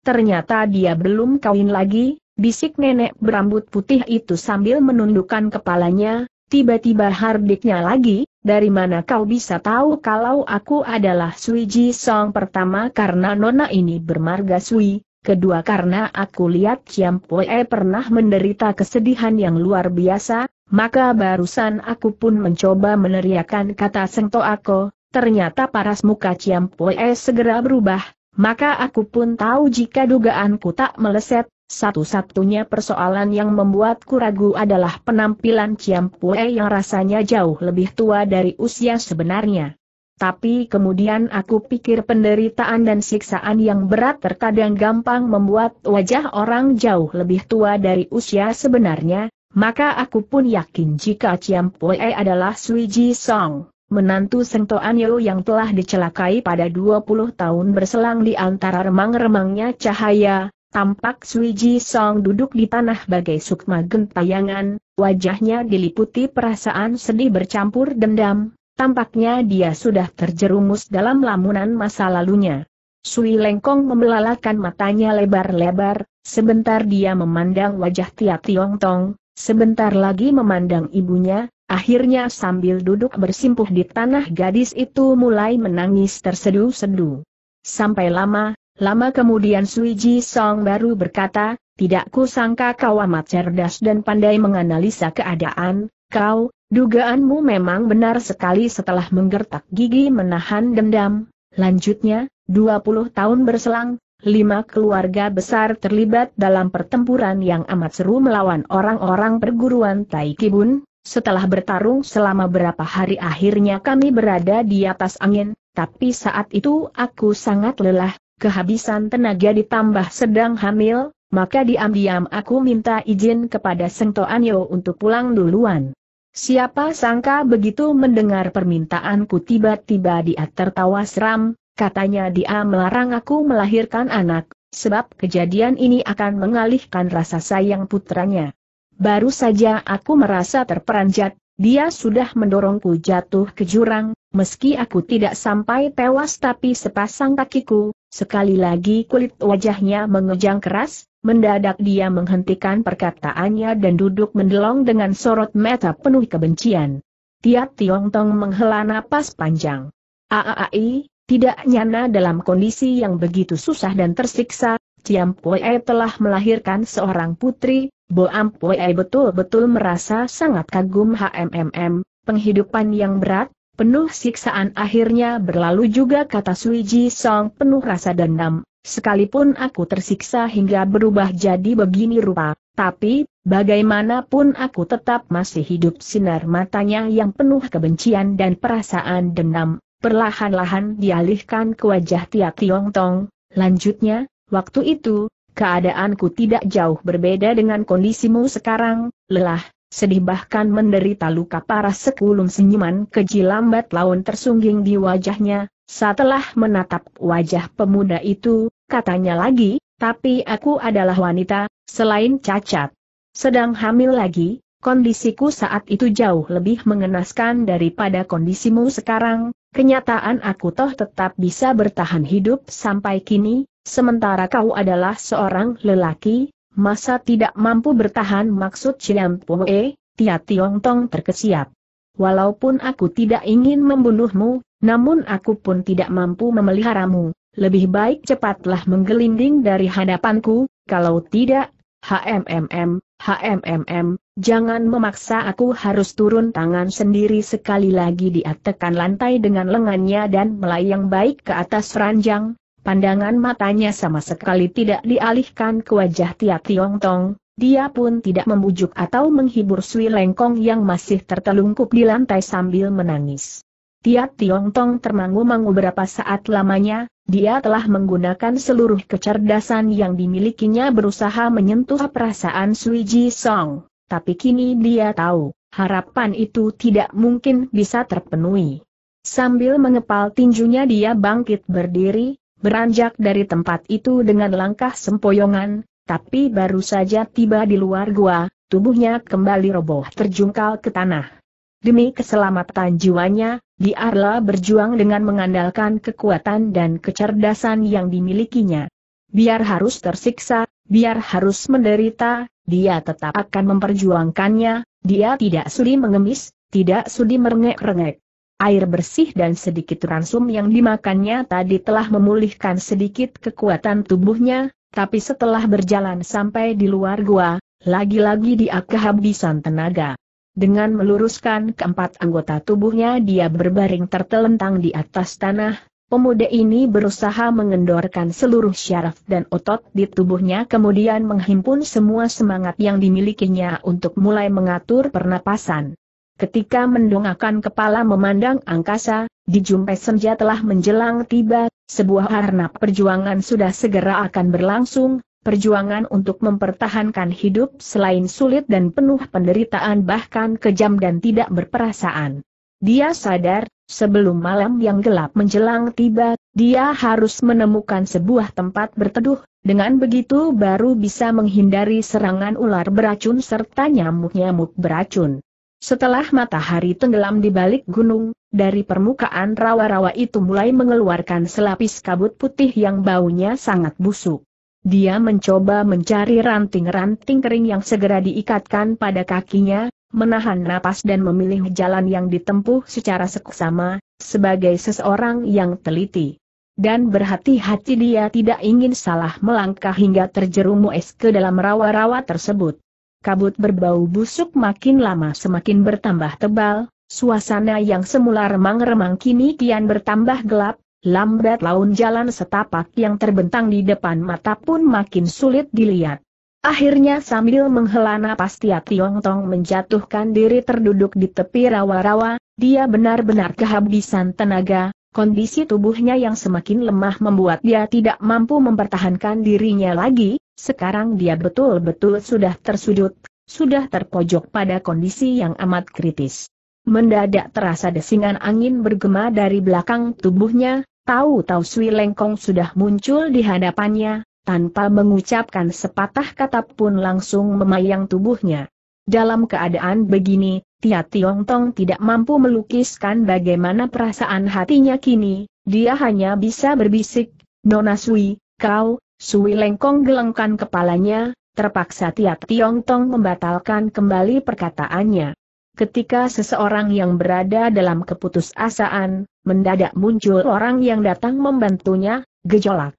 ternyata dia belum kawin lagi, bisik nenek berambut putih itu sambil menundukkan kepalanya, tiba-tiba hardiknya lagi, dari mana kau bisa tahu kalau aku adalah Sui Ji Song pertama karena nona ini bermarga Sui, Kedua karena aku lihat Chiam Poe pernah menderita kesedihan yang luar biasa, maka barusan aku pun mencoba meneriakan kata sento aku. ternyata paras muka Chiam Poe segera berubah, maka aku pun tahu jika dugaanku tak meleset, satu-satunya persoalan yang membuatku ragu adalah penampilan Chiam Poe yang rasanya jauh lebih tua dari usia sebenarnya. Tapi kemudian aku pikir penderitaan dan siksaan yang berat terkadang gampang membuat wajah orang jauh lebih tua dari usia sebenarnya, maka aku pun yakin jika Chiam Poe adalah Sui Ji Song, menantu Seng Toan Yeo yang telah dicelakai pada 20 tahun berselang di antara remang-remangnya cahaya, tampak Sui Ji Song duduk di tanah bagai sukma gentayangan, wajahnya diliputi perasaan sedih bercampur dendam, Tampaknya dia sudah terjerumus dalam lamunan masa lalunya. Sui Lengkong membelalakan matanya lebar-lebar, sebentar dia memandang wajah Tia Tiong Tong, sebentar lagi memandang ibunya, akhirnya sambil duduk bersimpuh di tanah gadis itu mulai menangis tersedu-sedu. Sampai lama, lama kemudian Sui Ji Song baru berkata, tidak kusangka kau amat cerdas dan pandai menganalisa keadaan, kau, Dugaanmu memang benar sekali setelah menggertak gigi menahan dendam. Lanjutnya, 20 tahun berselang, lima keluarga besar terlibat dalam pertempuran yang amat seru melawan orang-orang perguruan Taikibun. Setelah bertarung selama berapa hari akhirnya kami berada di atas angin, tapi saat itu aku sangat lelah, kehabisan tenaga ditambah sedang hamil, maka diam-diam aku minta izin kepada Sento Anyo untuk pulang duluan. Siapa sangka begitu mendengar permintaanku tiba-tiba dia tertawa seram, katanya dia melarang aku melahirkan anak, sebab kejadian ini akan mengalihkan rasa sayang putranya. Baru saja aku merasa terperanjat, dia sudah mendorongku jatuh ke jurang, meski aku tidak sampai tewas tapi sepasang kakiku, sekali lagi kulit wajahnya mengejang keras, Mendadak dia menghentikan perkataannya dan duduk mendelong dengan sorot mata penuh kebencian. Tiap Tiong Tong menghela napas panjang. Aai, tidak nyana dalam kondisi yang begitu susah dan tersiksa, Ciam Poe telah melahirkan seorang putri, Boam Poe betul-betul merasa sangat kagum HMMM, penghidupan yang berat, penuh siksaan akhirnya berlalu juga kata Suiji Song penuh rasa dendam, Sekalipun aku tersiksa hingga berubah jadi begini rupa, tapi, bagaimanapun aku tetap masih hidup sinar matanya yang penuh kebencian dan perasaan dendam, perlahan-lahan dialihkan ke wajah Tia Tiong Tong. Lanjutnya, waktu itu, keadaanku tidak jauh berbeda dengan kondisimu sekarang, lelah, sedih bahkan menderita luka parah sekulum senyuman keji lambat laun tersungging di wajahnya, setelah menatap wajah pemuda itu, katanya lagi, tapi aku adalah wanita, selain cacat. Sedang hamil lagi, kondisiku saat itu jauh lebih mengenaskan daripada kondisimu sekarang, kenyataan aku toh tetap bisa bertahan hidup sampai kini, sementara kau adalah seorang lelaki, masa tidak mampu bertahan maksud Ciampoe, Tia Tiong Tong terkesiap. Walaupun aku tidak ingin membunuhmu, namun aku pun tidak mampu memeliharamu. Lebih baik cepatlah menggelinding dari hadapanku, kalau tidak, HMMM, HMMM, jangan memaksa aku harus turun tangan sendiri sekali lagi dia tekan lantai dengan lengannya dan melayang baik ke atas ranjang, pandangan matanya sama sekali tidak dialihkan ke wajah Tia Tiong Tong, dia pun tidak membujuk atau menghibur Sui Lengkong yang masih tertelungkup di lantai sambil menangis. Tiat Tiong Tong termangu-mangu berapa saat lamanya, dia telah menggunakan seluruh kecerdasan yang dimilikinya berusaha menyentuh perasaan Sui Ji Song. Tapi kini dia tahu, harapan itu tidak mungkin bisa terpenuhi. Sambil mengepal tinjunya dia bangkit berdiri, beranjak dari tempat itu dengan langkah sempoyongan, tapi baru saja tiba di luar gua, tubuhnya kembali roboh terjungkal ke tanah. Demi keselamatan jiwanya, diarla berjuang dengan mengandalkan kekuatan dan kecerdasan yang dimilikinya. Biar harus tersiksa, biar harus menderita, dia tetap akan memperjuangkannya, dia tidak sudi mengemis, tidak sudi merengek-rengek. Air bersih dan sedikit ransum yang dimakannya tadi telah memulihkan sedikit kekuatan tubuhnya, tapi setelah berjalan sampai di luar gua, lagi-lagi dia kehabisan tenaga. Dengan meluruskan keempat anggota tubuhnya dia berbaring tertelentang di atas tanah, pemuda ini berusaha mengendorkan seluruh syaraf dan otot di tubuhnya kemudian menghimpun semua semangat yang dimilikinya untuk mulai mengatur pernapasan. Ketika mendongakkan kepala memandang angkasa, dijumpai senja telah menjelang tiba, sebuah harnap perjuangan sudah segera akan berlangsung, perjuangan untuk mempertahankan hidup selain sulit dan penuh penderitaan bahkan kejam dan tidak berperasaan. Dia sadar, sebelum malam yang gelap menjelang tiba, dia harus menemukan sebuah tempat berteduh, dengan begitu baru bisa menghindari serangan ular beracun serta nyamuk-nyamuk beracun. Setelah matahari tenggelam di balik gunung, dari permukaan rawa-rawa itu mulai mengeluarkan selapis kabut putih yang baunya sangat busuk. Dia mencoba mencari ranting-ranting kering yang segera diikatkan pada kakinya, menahan napas dan memilih jalan yang ditempuh secara seksama, sebagai seseorang yang teliti. Dan berhati-hati dia tidak ingin salah melangkah hingga terjerumus ke dalam rawa-rawa tersebut kabut berbau busuk makin lama semakin bertambah tebal, suasana yang semula remang-remang kini kian bertambah gelap, lambat laun jalan setapak yang terbentang di depan mata pun makin sulit dilihat. Akhirnya sambil menghela napas Tia Tiong Tong menjatuhkan diri terduduk di tepi rawa-rawa, dia benar-benar kehabisan tenaga, kondisi tubuhnya yang semakin lemah membuat dia tidak mampu mempertahankan dirinya lagi, sekarang dia betul-betul sudah tersudut, sudah terpojok pada kondisi yang amat kritis. Mendadak terasa desingan angin bergema dari belakang tubuhnya, tahu-tahu Sui Lengkong sudah muncul di hadapannya, tanpa mengucapkan sepatah kata pun langsung memayang tubuhnya. Dalam keadaan begini, Tia Tiong Tong tidak mampu melukiskan bagaimana perasaan hatinya kini, dia hanya bisa berbisik, Nona Sui, kau, Sui Lengkong gelengkan kepalanya, terpaksa tiap Tiong Tong membatalkan kembali perkataannya. Ketika seseorang yang berada dalam keputusasaan, mendadak muncul orang yang datang membantunya, gejolak.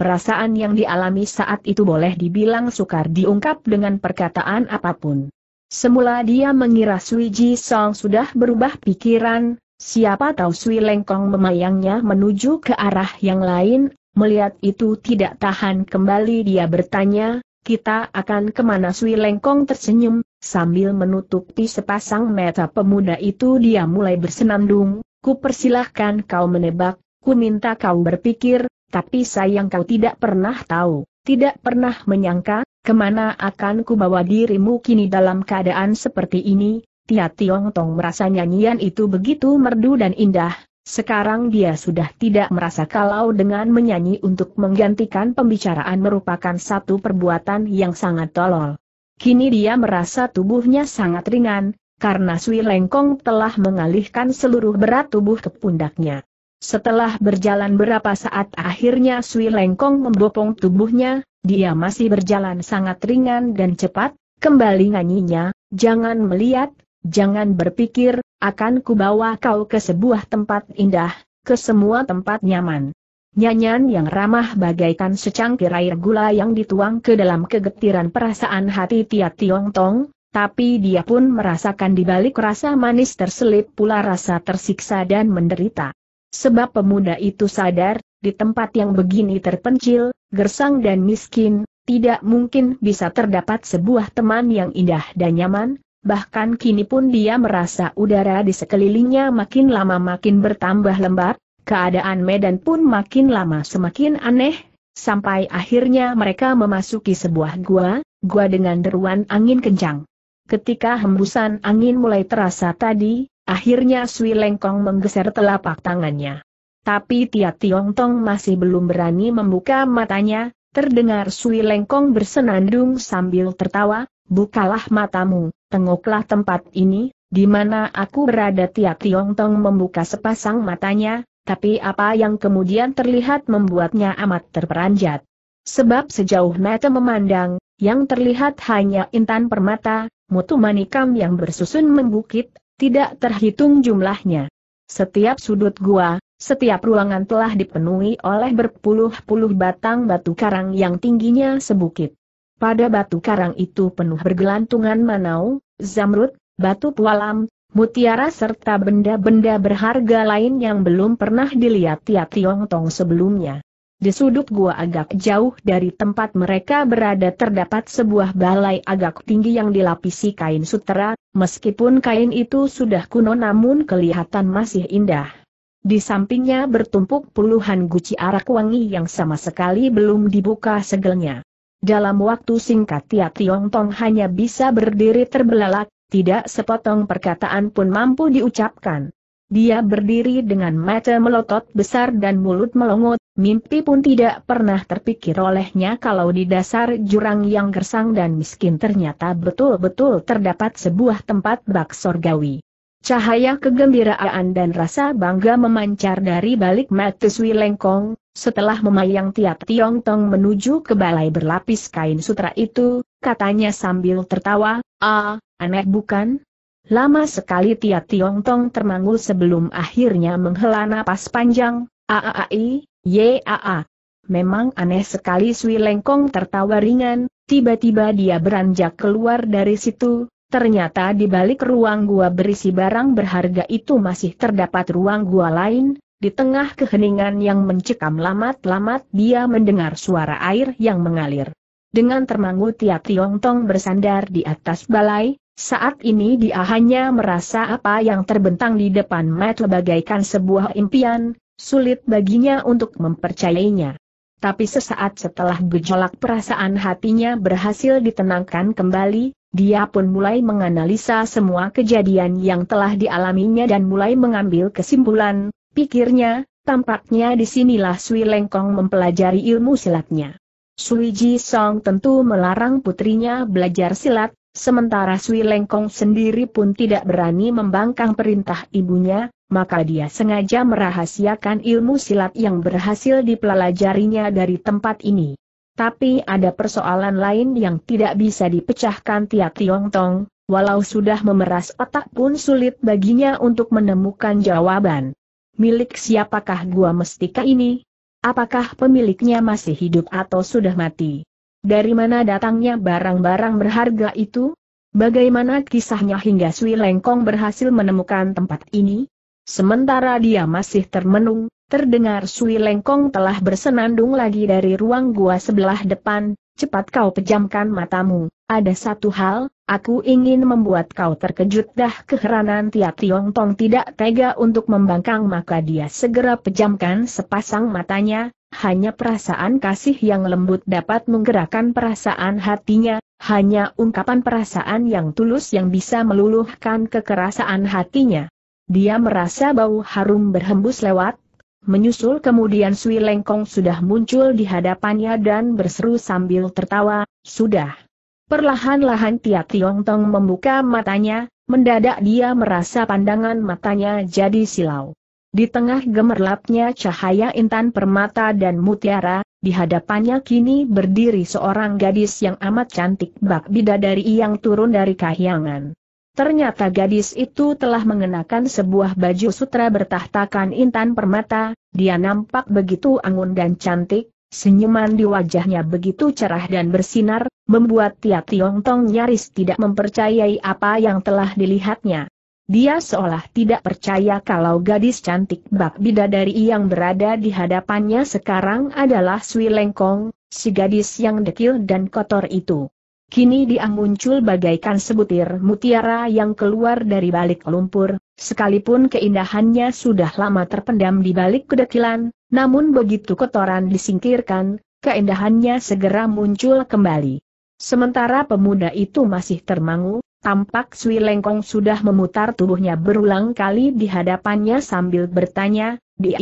Perasaan yang dialami saat itu boleh dibilang sukar diungkap dengan perkataan apapun. Semula dia mengira Sui Ji Song sudah berubah pikiran, siapa tahu Sui Lengkong memayangnya menuju ke arah yang lain, Melihat itu tidak tahan kembali dia bertanya, kita akan kemana Sui Lengkong tersenyum, sambil menutupi sepasang mata pemuda itu dia mulai bersenandung, ku persilahkan kau menebak, ku minta kau berpikir, tapi sayang kau tidak pernah tahu, tidak pernah menyangka, kemana akan ku bawa dirimu kini dalam keadaan seperti ini, Tia Tiong Tong merasa nyanyian itu begitu merdu dan indah, sekarang dia sudah tidak merasa kalau dengan menyanyi untuk menggantikan pembicaraan merupakan satu perbuatan yang sangat tolol. Kini dia merasa tubuhnya sangat ringan, karena Sui Lengkong telah mengalihkan seluruh berat tubuh ke pundaknya. Setelah berjalan berapa saat akhirnya Sui Lengkong membopong tubuhnya, dia masih berjalan sangat ringan dan cepat, kembali nyanyinya, jangan melihat, jangan berpikir, akan kubawa kau ke sebuah tempat indah, ke semua tempat nyaman. Nyanyian yang ramah bagaikan secangkir air gula yang dituang ke dalam kegetiran perasaan hati Tia Tiong Tong, tapi dia pun merasakan di balik rasa manis terselip pula rasa tersiksa dan menderita. Sebab pemuda itu sadar, di tempat yang begini terpencil, gersang dan miskin, tidak mungkin bisa terdapat sebuah teman yang indah dan nyaman, bahkan kini pun dia merasa udara di sekelilingnya makin lama makin bertambah lembab, keadaan medan pun makin lama semakin aneh, sampai akhirnya mereka memasuki sebuah gua, gua dengan deruan angin kencang. Ketika hembusan angin mulai terasa tadi, akhirnya Sui Lengkong menggeser telapak tangannya. Tapi Tia Tiong Tong masih belum berani membuka matanya, terdengar Sui Lengkong bersenandung sambil tertawa, bukalah matamu, tengoklah tempat ini, di mana aku berada Tia Tiong Tong membuka sepasang matanya, tapi apa yang kemudian terlihat membuatnya amat terperanjat. Sebab sejauh mata memandang, yang terlihat hanya intan permata, mutu manikam yang bersusun membukit, tidak terhitung jumlahnya. Setiap sudut gua, setiap ruangan telah dipenuhi oleh berpuluh-puluh batang batu karang yang tingginya sebukit. Pada batu karang itu penuh bergelantungan manau, zamrud, batu pualam, mutiara serta benda-benda berharga lain yang belum pernah dilihat Tia Tong sebelumnya. Di sudut gua agak jauh dari tempat mereka berada terdapat sebuah balai agak tinggi yang dilapisi kain sutera, meskipun kain itu sudah kuno namun kelihatan masih indah. Di sampingnya bertumpuk puluhan guci arak wangi yang sama sekali belum dibuka segelnya. Dalam waktu singkat Tia Tiong Tong hanya bisa berdiri terbelalak, tidak sepotong perkataan pun mampu diucapkan. Dia berdiri dengan mata melotot besar dan mulut melongot, mimpi pun tidak pernah terpikir olehnya kalau di dasar jurang yang gersang dan miskin ternyata betul-betul terdapat sebuah tempat bak sorgawi. Cahaya kegembiraan dan rasa bangga memancar dari balik mata Sui Lengkong, setelah memayang tiap Tiong Tong menuju ke balai berlapis kain sutra itu, katanya sambil tertawa, ah, aneh bukan? Lama sekali tiap Tiong Tong termangu sebelum akhirnya menghela napas panjang, aaai, yaa. Memang aneh sekali Sui Lengkong tertawa ringan, tiba-tiba dia beranjak keluar dari situ, ternyata di balik ruang gua berisi barang berharga itu masih terdapat ruang gua lain, di tengah keheningan yang mencekam lamat-lamat dia mendengar suara air yang mengalir. Dengan termangu Tia Tiong Tong bersandar di atas balai, saat ini dia hanya merasa apa yang terbentang di depan mata bagaikan sebuah impian, sulit baginya untuk mempercayainya. Tapi sesaat setelah gejolak perasaan hatinya berhasil ditenangkan kembali, dia pun mulai menganalisa semua kejadian yang telah dialaminya dan mulai mengambil kesimpulan, Pikirnya, tampaknya disinilah Sui Lengkong mempelajari ilmu silatnya. Sui Ji Song tentu melarang putrinya belajar silat, sementara Sui Lengkong sendiri pun tidak berani membangkang perintah ibunya, maka dia sengaja merahasiakan ilmu silat yang berhasil dipelajarinya dari tempat ini. Tapi ada persoalan lain yang tidak bisa dipecahkan tiap Tiong Tong, walau sudah memeras otak pun sulit baginya untuk menemukan jawaban milik siapakah gua mestika ini? Apakah pemiliknya masih hidup atau sudah mati? Dari mana datangnya barang-barang berharga itu? Bagaimana kisahnya hingga Sui Lengkong berhasil menemukan tempat ini? Sementara dia masih termenung, terdengar Sui Lengkong telah bersenandung lagi dari ruang gua sebelah depan, cepat kau pejamkan matamu. Ada satu hal, aku ingin membuat kau terkejut dah keheranan Tia Tiong Tong tidak tega untuk membangkang maka dia segera pejamkan sepasang matanya, hanya perasaan kasih yang lembut dapat menggerakkan perasaan hatinya, hanya ungkapan perasaan yang tulus yang bisa meluluhkan kekerasan hatinya. Dia merasa bau harum berhembus lewat, menyusul kemudian Sui Lengkong sudah muncul di hadapannya dan berseru sambil tertawa, sudah. Perlahan-lahan Tia Tiong Tong membuka matanya, mendadak dia merasa pandangan matanya jadi silau. Di tengah gemerlapnya cahaya intan permata dan mutiara, di hadapannya kini berdiri seorang gadis yang amat cantik bak bidadari yang turun dari kahyangan. Ternyata gadis itu telah mengenakan sebuah baju sutra bertahtakan intan permata, dia nampak begitu anggun dan cantik, Senyuman di wajahnya begitu cerah dan bersinar, membuat Tia Tiong Tong nyaris tidak mempercayai apa yang telah dilihatnya. Dia seolah tidak percaya kalau gadis cantik bak bidadari yang berada di hadapannya sekarang adalah Sui Lengkong, si gadis yang dekil dan kotor itu. Kini dia muncul bagaikan sebutir mutiara yang keluar dari balik lumpur, sekalipun keindahannya sudah lama terpendam di balik kedekilan, namun begitu kotoran disingkirkan, keindahannya segera muncul kembali. Sementara pemuda itu masih termangu, tampak Sui Lengkong sudah memutar tubuhnya berulang kali di hadapannya sambil bertanya, Di,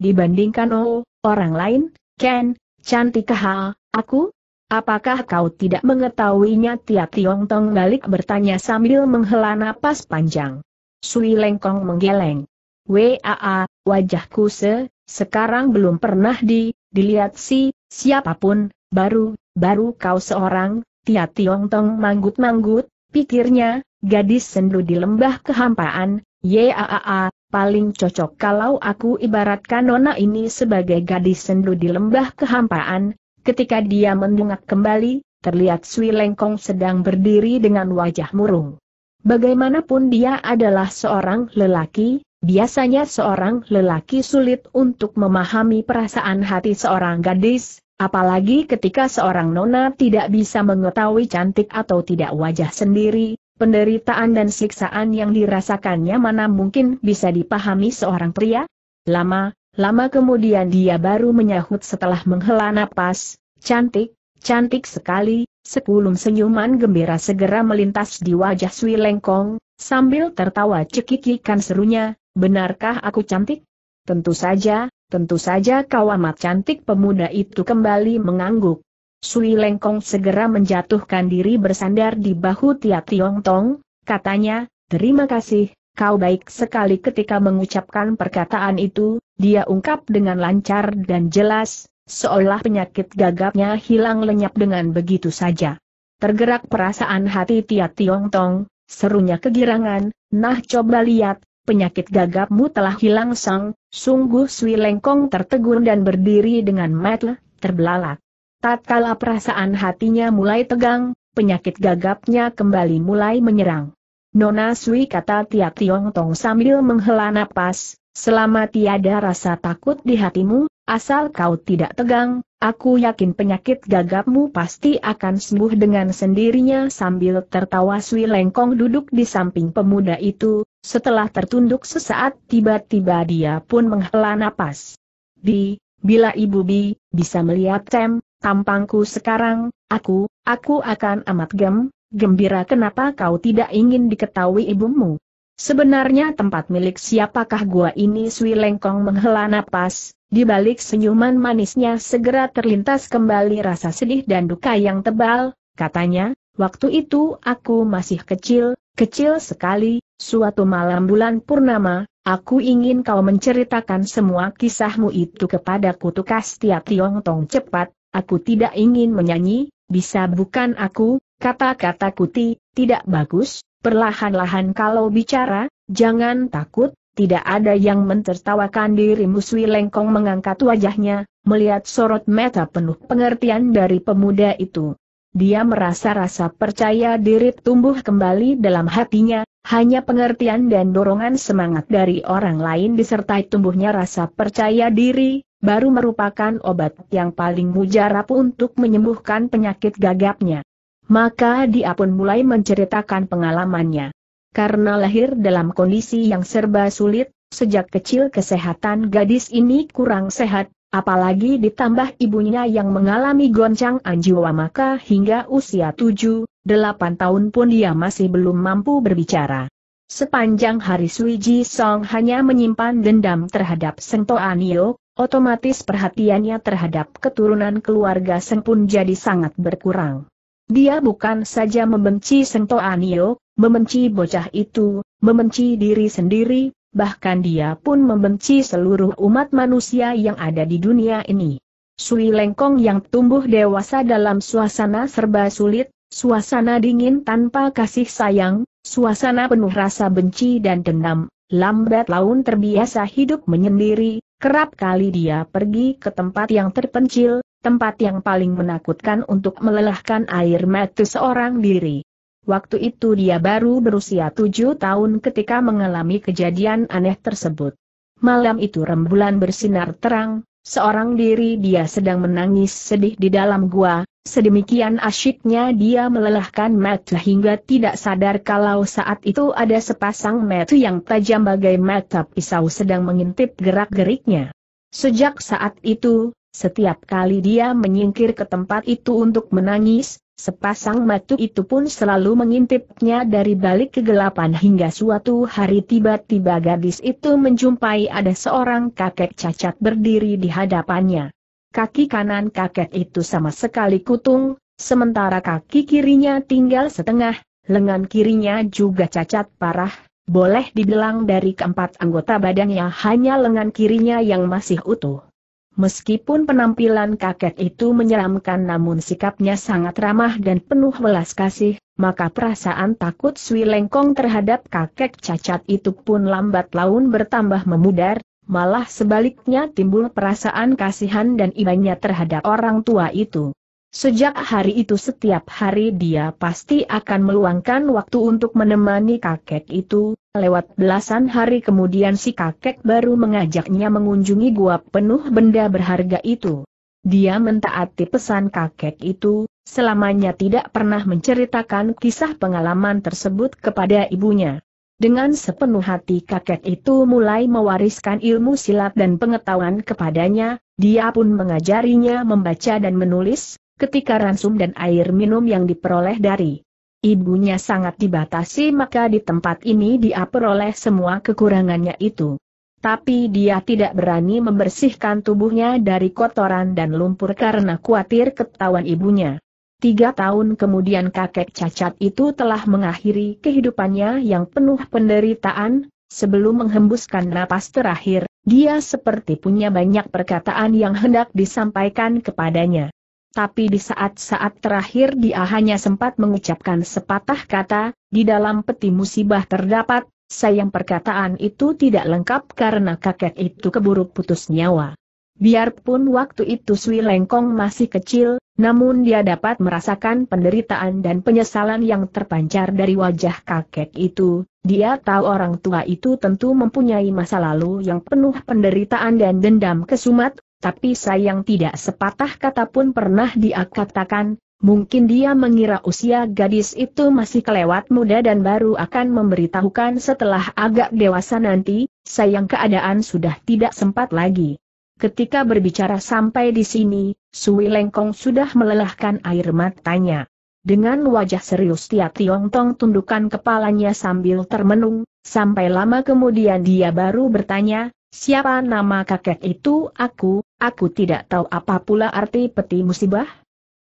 dibandingkan Oh, orang lain, Ken, cantik ha, aku, Apakah kau tidak mengetahuinya Tia Tiong Tong balik bertanya sambil menghela napas panjang. Sui Lengkong menggeleng. Waa, wajahku se, sekarang belum pernah di, dilihat si, siapapun, baru, baru kau seorang, Tia Tiong Tong manggut-manggut, pikirnya, gadis sendu di lembah kehampaan, Yaa, paling cocok kalau aku ibaratkan nona ini sebagai gadis sendu di lembah kehampaan, Ketika dia mendongak kembali, terlihat Sui Lengkong sedang berdiri dengan wajah murung. Bagaimanapun dia adalah seorang lelaki, biasanya seorang lelaki sulit untuk memahami perasaan hati seorang gadis, apalagi ketika seorang nona tidak bisa mengetahui cantik atau tidak wajah sendiri, penderitaan dan siksaan yang dirasakannya mana mungkin bisa dipahami seorang pria? Lama, Lama kemudian dia baru menyahut setelah menghela napas, cantik, cantik sekali, sekulum senyuman gembira segera melintas di wajah Sui Lengkong, sambil tertawa cekikikan serunya, benarkah aku cantik? Tentu saja, tentu saja kau amat cantik pemuda itu kembali mengangguk. Sui Lengkong segera menjatuhkan diri bersandar di bahu Tia Tiong Tong, katanya, terima kasih, Kau baik sekali ketika mengucapkan perkataan itu, dia ungkap dengan lancar dan jelas, seolah penyakit gagapnya hilang lenyap dengan begitu saja. Tergerak perasaan hati Tia Tiong Tong, serunya kegirangan, nah coba lihat, penyakit gagapmu telah hilang sang, sungguh Sui Lengkong tertegun dan berdiri dengan metel, terbelalak. Tatkala perasaan hatinya mulai tegang, penyakit gagapnya kembali mulai menyerang. Nona Sui kata Tia Tiong Tong sambil menghela napas, selama tiada rasa takut di hatimu, asal kau tidak tegang, aku yakin penyakit gagapmu pasti akan sembuh dengan sendirinya sambil tertawa Sui Lengkong duduk di samping pemuda itu, setelah tertunduk sesaat tiba-tiba dia pun menghela napas. Bi, bila Ibu Bi, bisa melihat Tem, tampangku sekarang, aku, aku akan amat gem, gembira kenapa kau tidak ingin diketahui ibumu? Sebenarnya tempat milik siapakah gua ini Sui Lengkong menghela napas, di balik senyuman manisnya segera terlintas kembali rasa sedih dan duka yang tebal, katanya, waktu itu aku masih kecil, kecil sekali, suatu malam bulan purnama, aku ingin kau menceritakan semua kisahmu itu kepadaku tukas tiap Tiong Tong cepat, aku tidak ingin menyanyi, bisa bukan aku, Kata-kata kuti, tidak bagus, perlahan-lahan kalau bicara, jangan takut, tidak ada yang mentertawakan dirimu Sui Lengkong mengangkat wajahnya, melihat sorot mata penuh pengertian dari pemuda itu. Dia merasa rasa percaya diri tumbuh kembali dalam hatinya, hanya pengertian dan dorongan semangat dari orang lain disertai tumbuhnya rasa percaya diri, baru merupakan obat yang paling mujarab untuk menyembuhkan penyakit gagapnya. Maka dia pun mulai menceritakan pengalamannya. Karena lahir dalam kondisi yang serba sulit, sejak kecil kesehatan gadis ini kurang sehat, apalagi ditambah ibunya yang mengalami goncang anjiwa maka hingga usia 7, 8 tahun pun dia masih belum mampu berbicara. Sepanjang hari Suiji Song hanya menyimpan dendam terhadap Sengto Anio, otomatis perhatiannya terhadap keturunan keluarga Seng pun jadi sangat berkurang. Dia bukan saja membenci Sento Anio, membenci bocah itu, membenci diri sendiri, bahkan dia pun membenci seluruh umat manusia yang ada di dunia ini. Sui Lengkong yang tumbuh dewasa dalam suasana serba sulit, suasana dingin tanpa kasih sayang, suasana penuh rasa benci dan dendam, lambat laun terbiasa hidup menyendiri, kerap kali dia pergi ke tempat yang terpencil, tempat yang paling menakutkan untuk melelahkan air mata seorang diri. Waktu itu dia baru berusia tujuh tahun ketika mengalami kejadian aneh tersebut. Malam itu rembulan bersinar terang, seorang diri dia sedang menangis sedih di dalam gua, sedemikian asyiknya dia melelahkan mata hingga tidak sadar kalau saat itu ada sepasang mata yang tajam bagai mata pisau sedang mengintip gerak-geriknya. Sejak saat itu, setiap kali dia menyingkir ke tempat itu untuk menangis, sepasang mata itu pun selalu mengintipnya dari balik kegelapan hingga suatu hari tiba-tiba gadis itu menjumpai ada seorang kakek cacat berdiri di hadapannya. Kaki kanan kakek itu sama sekali kutung, sementara kaki kirinya tinggal setengah, lengan kirinya juga cacat parah, boleh dibilang dari keempat anggota badannya hanya lengan kirinya yang masih utuh. Meskipun penampilan kakek itu menyeramkan namun sikapnya sangat ramah dan penuh belas kasih, maka perasaan takut Sui Lengkong terhadap kakek cacat itu pun lambat laun bertambah memudar, malah sebaliknya timbul perasaan kasihan dan ibanya terhadap orang tua itu. Sejak hari itu setiap hari dia pasti akan meluangkan waktu untuk menemani kakek itu, lewat belasan hari kemudian si kakek baru mengajaknya mengunjungi gua penuh benda berharga itu. Dia mentaati pesan kakek itu, selamanya tidak pernah menceritakan kisah pengalaman tersebut kepada ibunya. Dengan sepenuh hati kakek itu mulai mewariskan ilmu silat dan pengetahuan kepadanya, dia pun mengajarinya membaca dan menulis, ketika ransum dan air minum yang diperoleh dari ibunya sangat dibatasi maka di tempat ini dia peroleh semua kekurangannya itu. Tapi dia tidak berani membersihkan tubuhnya dari kotoran dan lumpur karena khawatir ketahuan ibunya. Tiga tahun kemudian kakek cacat itu telah mengakhiri kehidupannya yang penuh penderitaan, sebelum menghembuskan napas terakhir, dia seperti punya banyak perkataan yang hendak disampaikan kepadanya tapi di saat-saat terakhir dia hanya sempat mengucapkan sepatah kata, di dalam peti musibah terdapat, sayang perkataan itu tidak lengkap karena kakek itu keburu putus nyawa. Biarpun waktu itu Sui Lengkong masih kecil, namun dia dapat merasakan penderitaan dan penyesalan yang terpancar dari wajah kakek itu, dia tahu orang tua itu tentu mempunyai masa lalu yang penuh penderitaan dan dendam kesumat tapi sayang tidak sepatah kata pun pernah dia katakan, mungkin dia mengira usia gadis itu masih kelewat muda dan baru akan memberitahukan setelah agak dewasa nanti, sayang keadaan sudah tidak sempat lagi. Ketika berbicara sampai di sini, Sui Lengkong sudah melelahkan air matanya. Dengan wajah serius Tia Tiong Tong tundukkan kepalanya sambil termenung, sampai lama kemudian dia baru bertanya, Siapa nama kakek itu aku, aku tidak tahu apa pula arti peti musibah?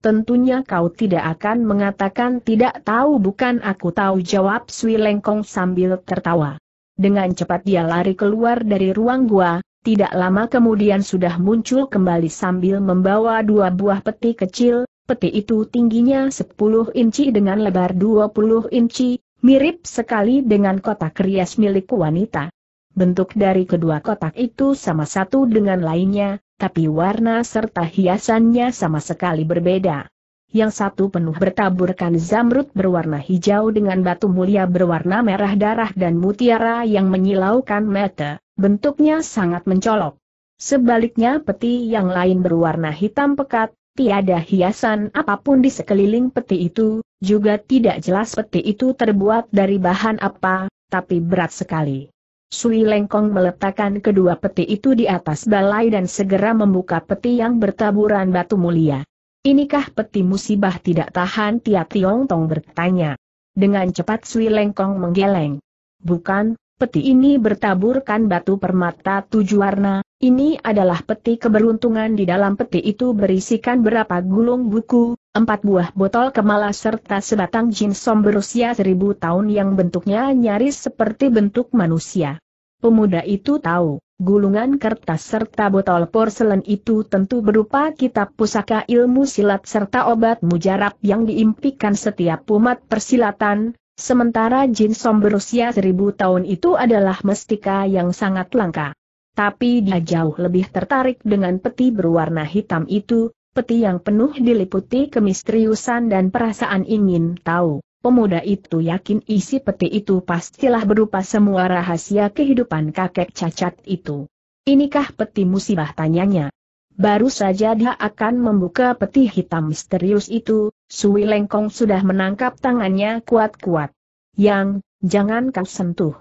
Tentunya kau tidak akan mengatakan tidak tahu bukan aku tahu jawab Sui Lengkong sambil tertawa. Dengan cepat dia lari keluar dari ruang gua, tidak lama kemudian sudah muncul kembali sambil membawa dua buah peti kecil, peti itu tingginya 10 inci dengan lebar 20 inci, mirip sekali dengan kotak rias milik wanita. Bentuk dari kedua kotak itu sama satu dengan lainnya, tapi warna serta hiasannya sama sekali berbeda. Yang satu penuh bertaburkan zamrud berwarna hijau dengan batu mulia berwarna merah darah dan mutiara yang menyilaukan mata, bentuknya sangat mencolok. Sebaliknya peti yang lain berwarna hitam pekat, tiada hiasan apapun di sekeliling peti itu, juga tidak jelas peti itu terbuat dari bahan apa, tapi berat sekali. Sui Lengkong meletakkan kedua peti itu di atas balai dan segera membuka peti yang bertaburan batu mulia. Inikah peti musibah tidak tahan Tia Tiong Tong bertanya. Dengan cepat Sui Lengkong menggeleng. Bukan, peti ini bertaburkan batu permata tujuh warna, ini adalah peti keberuntungan di dalam peti itu berisikan berapa gulung buku, empat buah botol kemala serta sebatang jinsom berusia seribu tahun yang bentuknya nyaris seperti bentuk manusia. Pemuda itu tahu, gulungan kertas serta botol porselen itu tentu berupa kitab pusaka ilmu silat serta obat mujarab yang diimpikan setiap umat persilatan, sementara jinsom berusia seribu tahun itu adalah mestika yang sangat langka tapi dia jauh lebih tertarik dengan peti berwarna hitam itu, peti yang penuh diliputi kemisteriusan dan perasaan ingin tahu. Pemuda itu yakin isi peti itu pastilah berupa semua rahasia kehidupan kakek cacat itu. Inikah peti musibah tanyanya? Baru saja dia akan membuka peti hitam misterius itu, Sui Lengkong sudah menangkap tangannya kuat-kuat. Yang, jangan kau sentuh.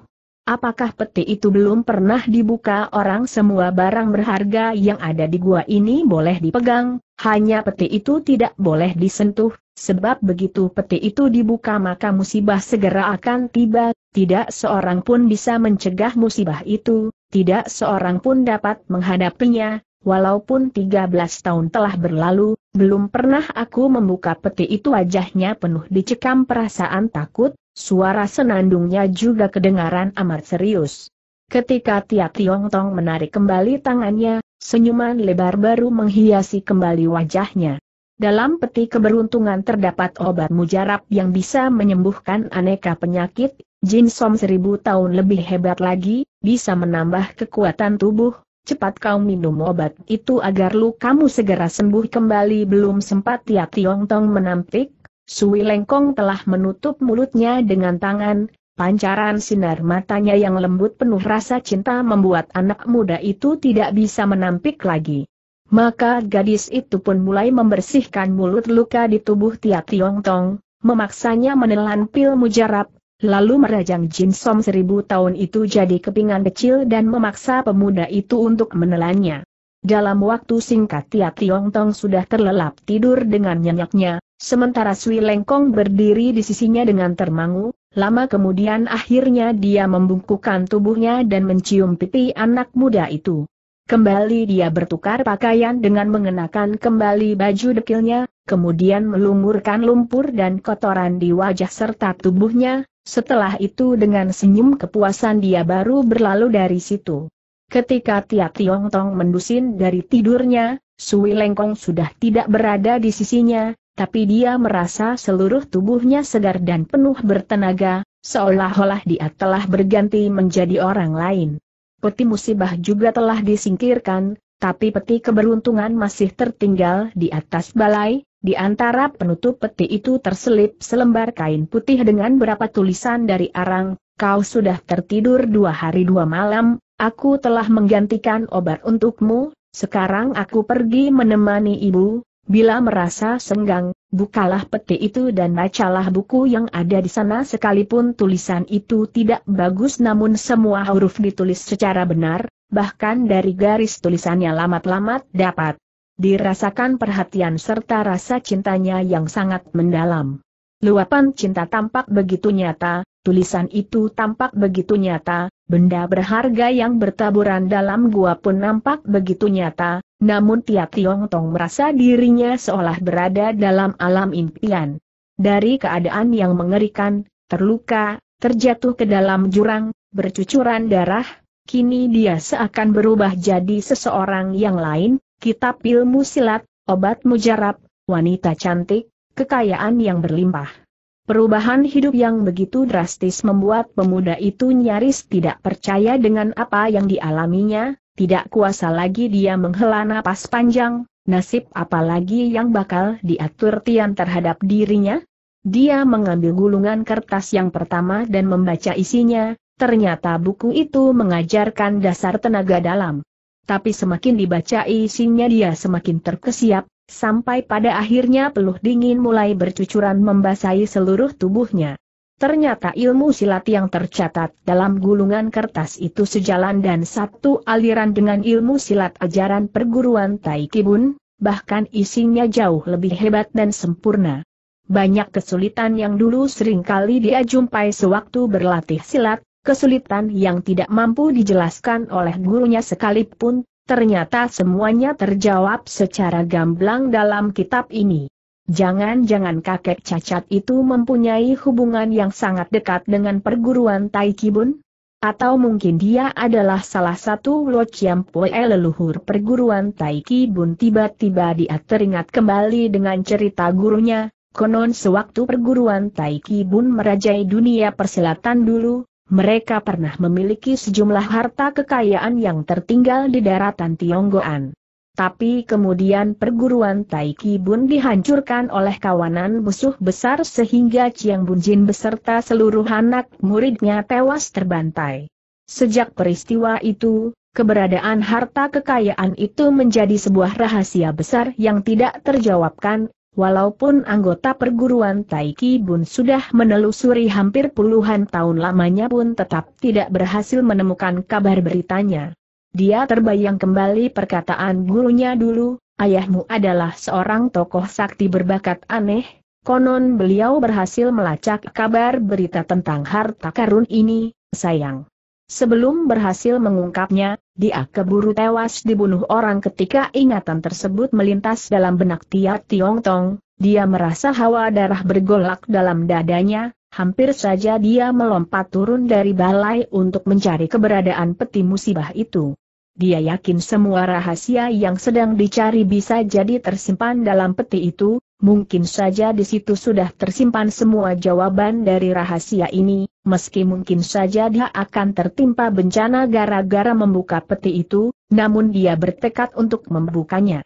Apakah peti itu belum pernah dibuka orang semua barang berharga yang ada di gua ini boleh dipegang, hanya peti itu tidak boleh disentuh, sebab begitu peti itu dibuka maka musibah segera akan tiba, tidak seorang pun bisa mencegah musibah itu, tidak seorang pun dapat menghadapinya, walaupun 13 tahun telah berlalu, belum pernah aku membuka peti itu wajahnya penuh dicekam perasaan takut, Suara senandungnya juga kedengaran amat serius. Ketika Tia Tiong Tong menarik kembali tangannya, senyuman lebar baru menghiasi kembali wajahnya. Dalam peti keberuntungan terdapat obat mujarab yang bisa menyembuhkan aneka penyakit, jin som seribu tahun lebih hebat lagi, bisa menambah kekuatan tubuh, cepat kau minum obat itu agar lu kamu segera sembuh kembali belum sempat Tia Tiong Tong menampik, Sui Lengkong telah menutup mulutnya dengan tangan, pancaran sinar matanya yang lembut penuh rasa cinta membuat anak muda itu tidak bisa menampik lagi. Maka gadis itu pun mulai membersihkan mulut luka di tubuh Tia Tiong Tong, memaksanya menelan pil mujarab, lalu merajang jin som seribu tahun itu jadi kepingan kecil dan memaksa pemuda itu untuk menelannya. Dalam waktu singkat Tia Tiong Tong sudah terlelap tidur dengan nyenyaknya, Sementara Sui Lengkong berdiri di sisinya dengan termangu, lama kemudian akhirnya dia membungkukkan tubuhnya dan mencium pipi anak muda itu. Kembali dia bertukar pakaian dengan mengenakan kembali baju dekilnya, kemudian melumurkan lumpur dan kotoran di wajah serta tubuhnya, setelah itu dengan senyum kepuasan dia baru berlalu dari situ. Ketika Tia Tiong Tong mendusin dari tidurnya, Sui Lengkong sudah tidak berada di sisinya, tapi dia merasa seluruh tubuhnya segar dan penuh bertenaga, seolah-olah dia telah berganti menjadi orang lain. Peti musibah juga telah disingkirkan, tapi peti keberuntungan masih tertinggal di atas balai, di antara penutup peti itu terselip selembar kain putih dengan berapa tulisan dari arang, kau sudah tertidur dua hari dua malam, aku telah menggantikan obat untukmu, sekarang aku pergi menemani ibu, Bila merasa senggang, bukalah peti itu dan bacalah buku yang ada di sana sekalipun tulisan itu tidak bagus namun semua huruf ditulis secara benar, bahkan dari garis tulisannya lamat-lamat dapat dirasakan perhatian serta rasa cintanya yang sangat mendalam. Luapan cinta tampak begitu nyata, tulisan itu tampak begitu nyata, Benda berharga yang bertaburan dalam gua pun nampak begitu nyata, namun tiap Tiong Tong merasa dirinya seolah berada dalam alam impian. Dari keadaan yang mengerikan, terluka, terjatuh ke dalam jurang, bercucuran darah, kini dia seakan berubah jadi seseorang yang lain, kitab ilmu silat, obat mujarab, wanita cantik, kekayaan yang berlimpah. Perubahan hidup yang begitu drastis membuat pemuda itu nyaris tidak percaya dengan apa yang dialaminya, tidak kuasa lagi dia menghela napas panjang, nasib apa lagi yang bakal diatur Tian terhadap dirinya? Dia mengambil gulungan kertas yang pertama dan membaca isinya, ternyata buku itu mengajarkan dasar tenaga dalam. Tapi semakin dibaca isinya dia semakin terkesiap, sampai pada akhirnya peluh dingin mulai bercucuran membasahi seluruh tubuhnya. Ternyata ilmu silat yang tercatat dalam gulungan kertas itu sejalan dan satu aliran dengan ilmu silat ajaran perguruan Taikibun, bahkan isinya jauh lebih hebat dan sempurna. Banyak kesulitan yang dulu seringkali dia jumpai sewaktu berlatih silat, kesulitan yang tidak mampu dijelaskan oleh gurunya sekalipun, Ternyata semuanya terjawab secara gamblang dalam kitab ini. Jangan-jangan kakek cacat itu mempunyai hubungan yang sangat dekat dengan perguruan Tai Kibun? Atau mungkin dia adalah salah satu Lo Chiampoe leluhur perguruan Tai Kibun? tiba-tiba dia teringat kembali dengan cerita gurunya, konon sewaktu perguruan Tai Kibun merajai dunia perselatan dulu, mereka pernah memiliki sejumlah harta kekayaan yang tertinggal di daratan Tionggoan. Tapi kemudian perguruan Taiki Bun dihancurkan oleh kawanan musuh besar sehingga Chiang Jin beserta seluruh anak muridnya tewas terbantai. Sejak peristiwa itu, keberadaan harta kekayaan itu menjadi sebuah rahasia besar yang tidak terjawabkan, Walaupun anggota perguruan Taiki Bun sudah menelusuri hampir puluhan tahun lamanya pun tetap tidak berhasil menemukan kabar beritanya. Dia terbayang kembali perkataan gurunya dulu, ayahmu adalah seorang tokoh sakti berbakat aneh, konon beliau berhasil melacak kabar berita tentang harta karun ini, sayang. Sebelum berhasil mengungkapnya, dia keburu tewas dibunuh orang ketika ingatan tersebut melintas dalam benak Tia Tiong Tong, dia merasa hawa darah bergolak dalam dadanya, hampir saja dia melompat turun dari balai untuk mencari keberadaan peti musibah itu. Dia yakin semua rahasia yang sedang dicari bisa jadi tersimpan dalam peti itu, mungkin saja di situ sudah tersimpan semua jawaban dari rahasia ini, meski mungkin saja dia akan tertimpa bencana gara-gara membuka peti itu, namun dia bertekad untuk membukanya.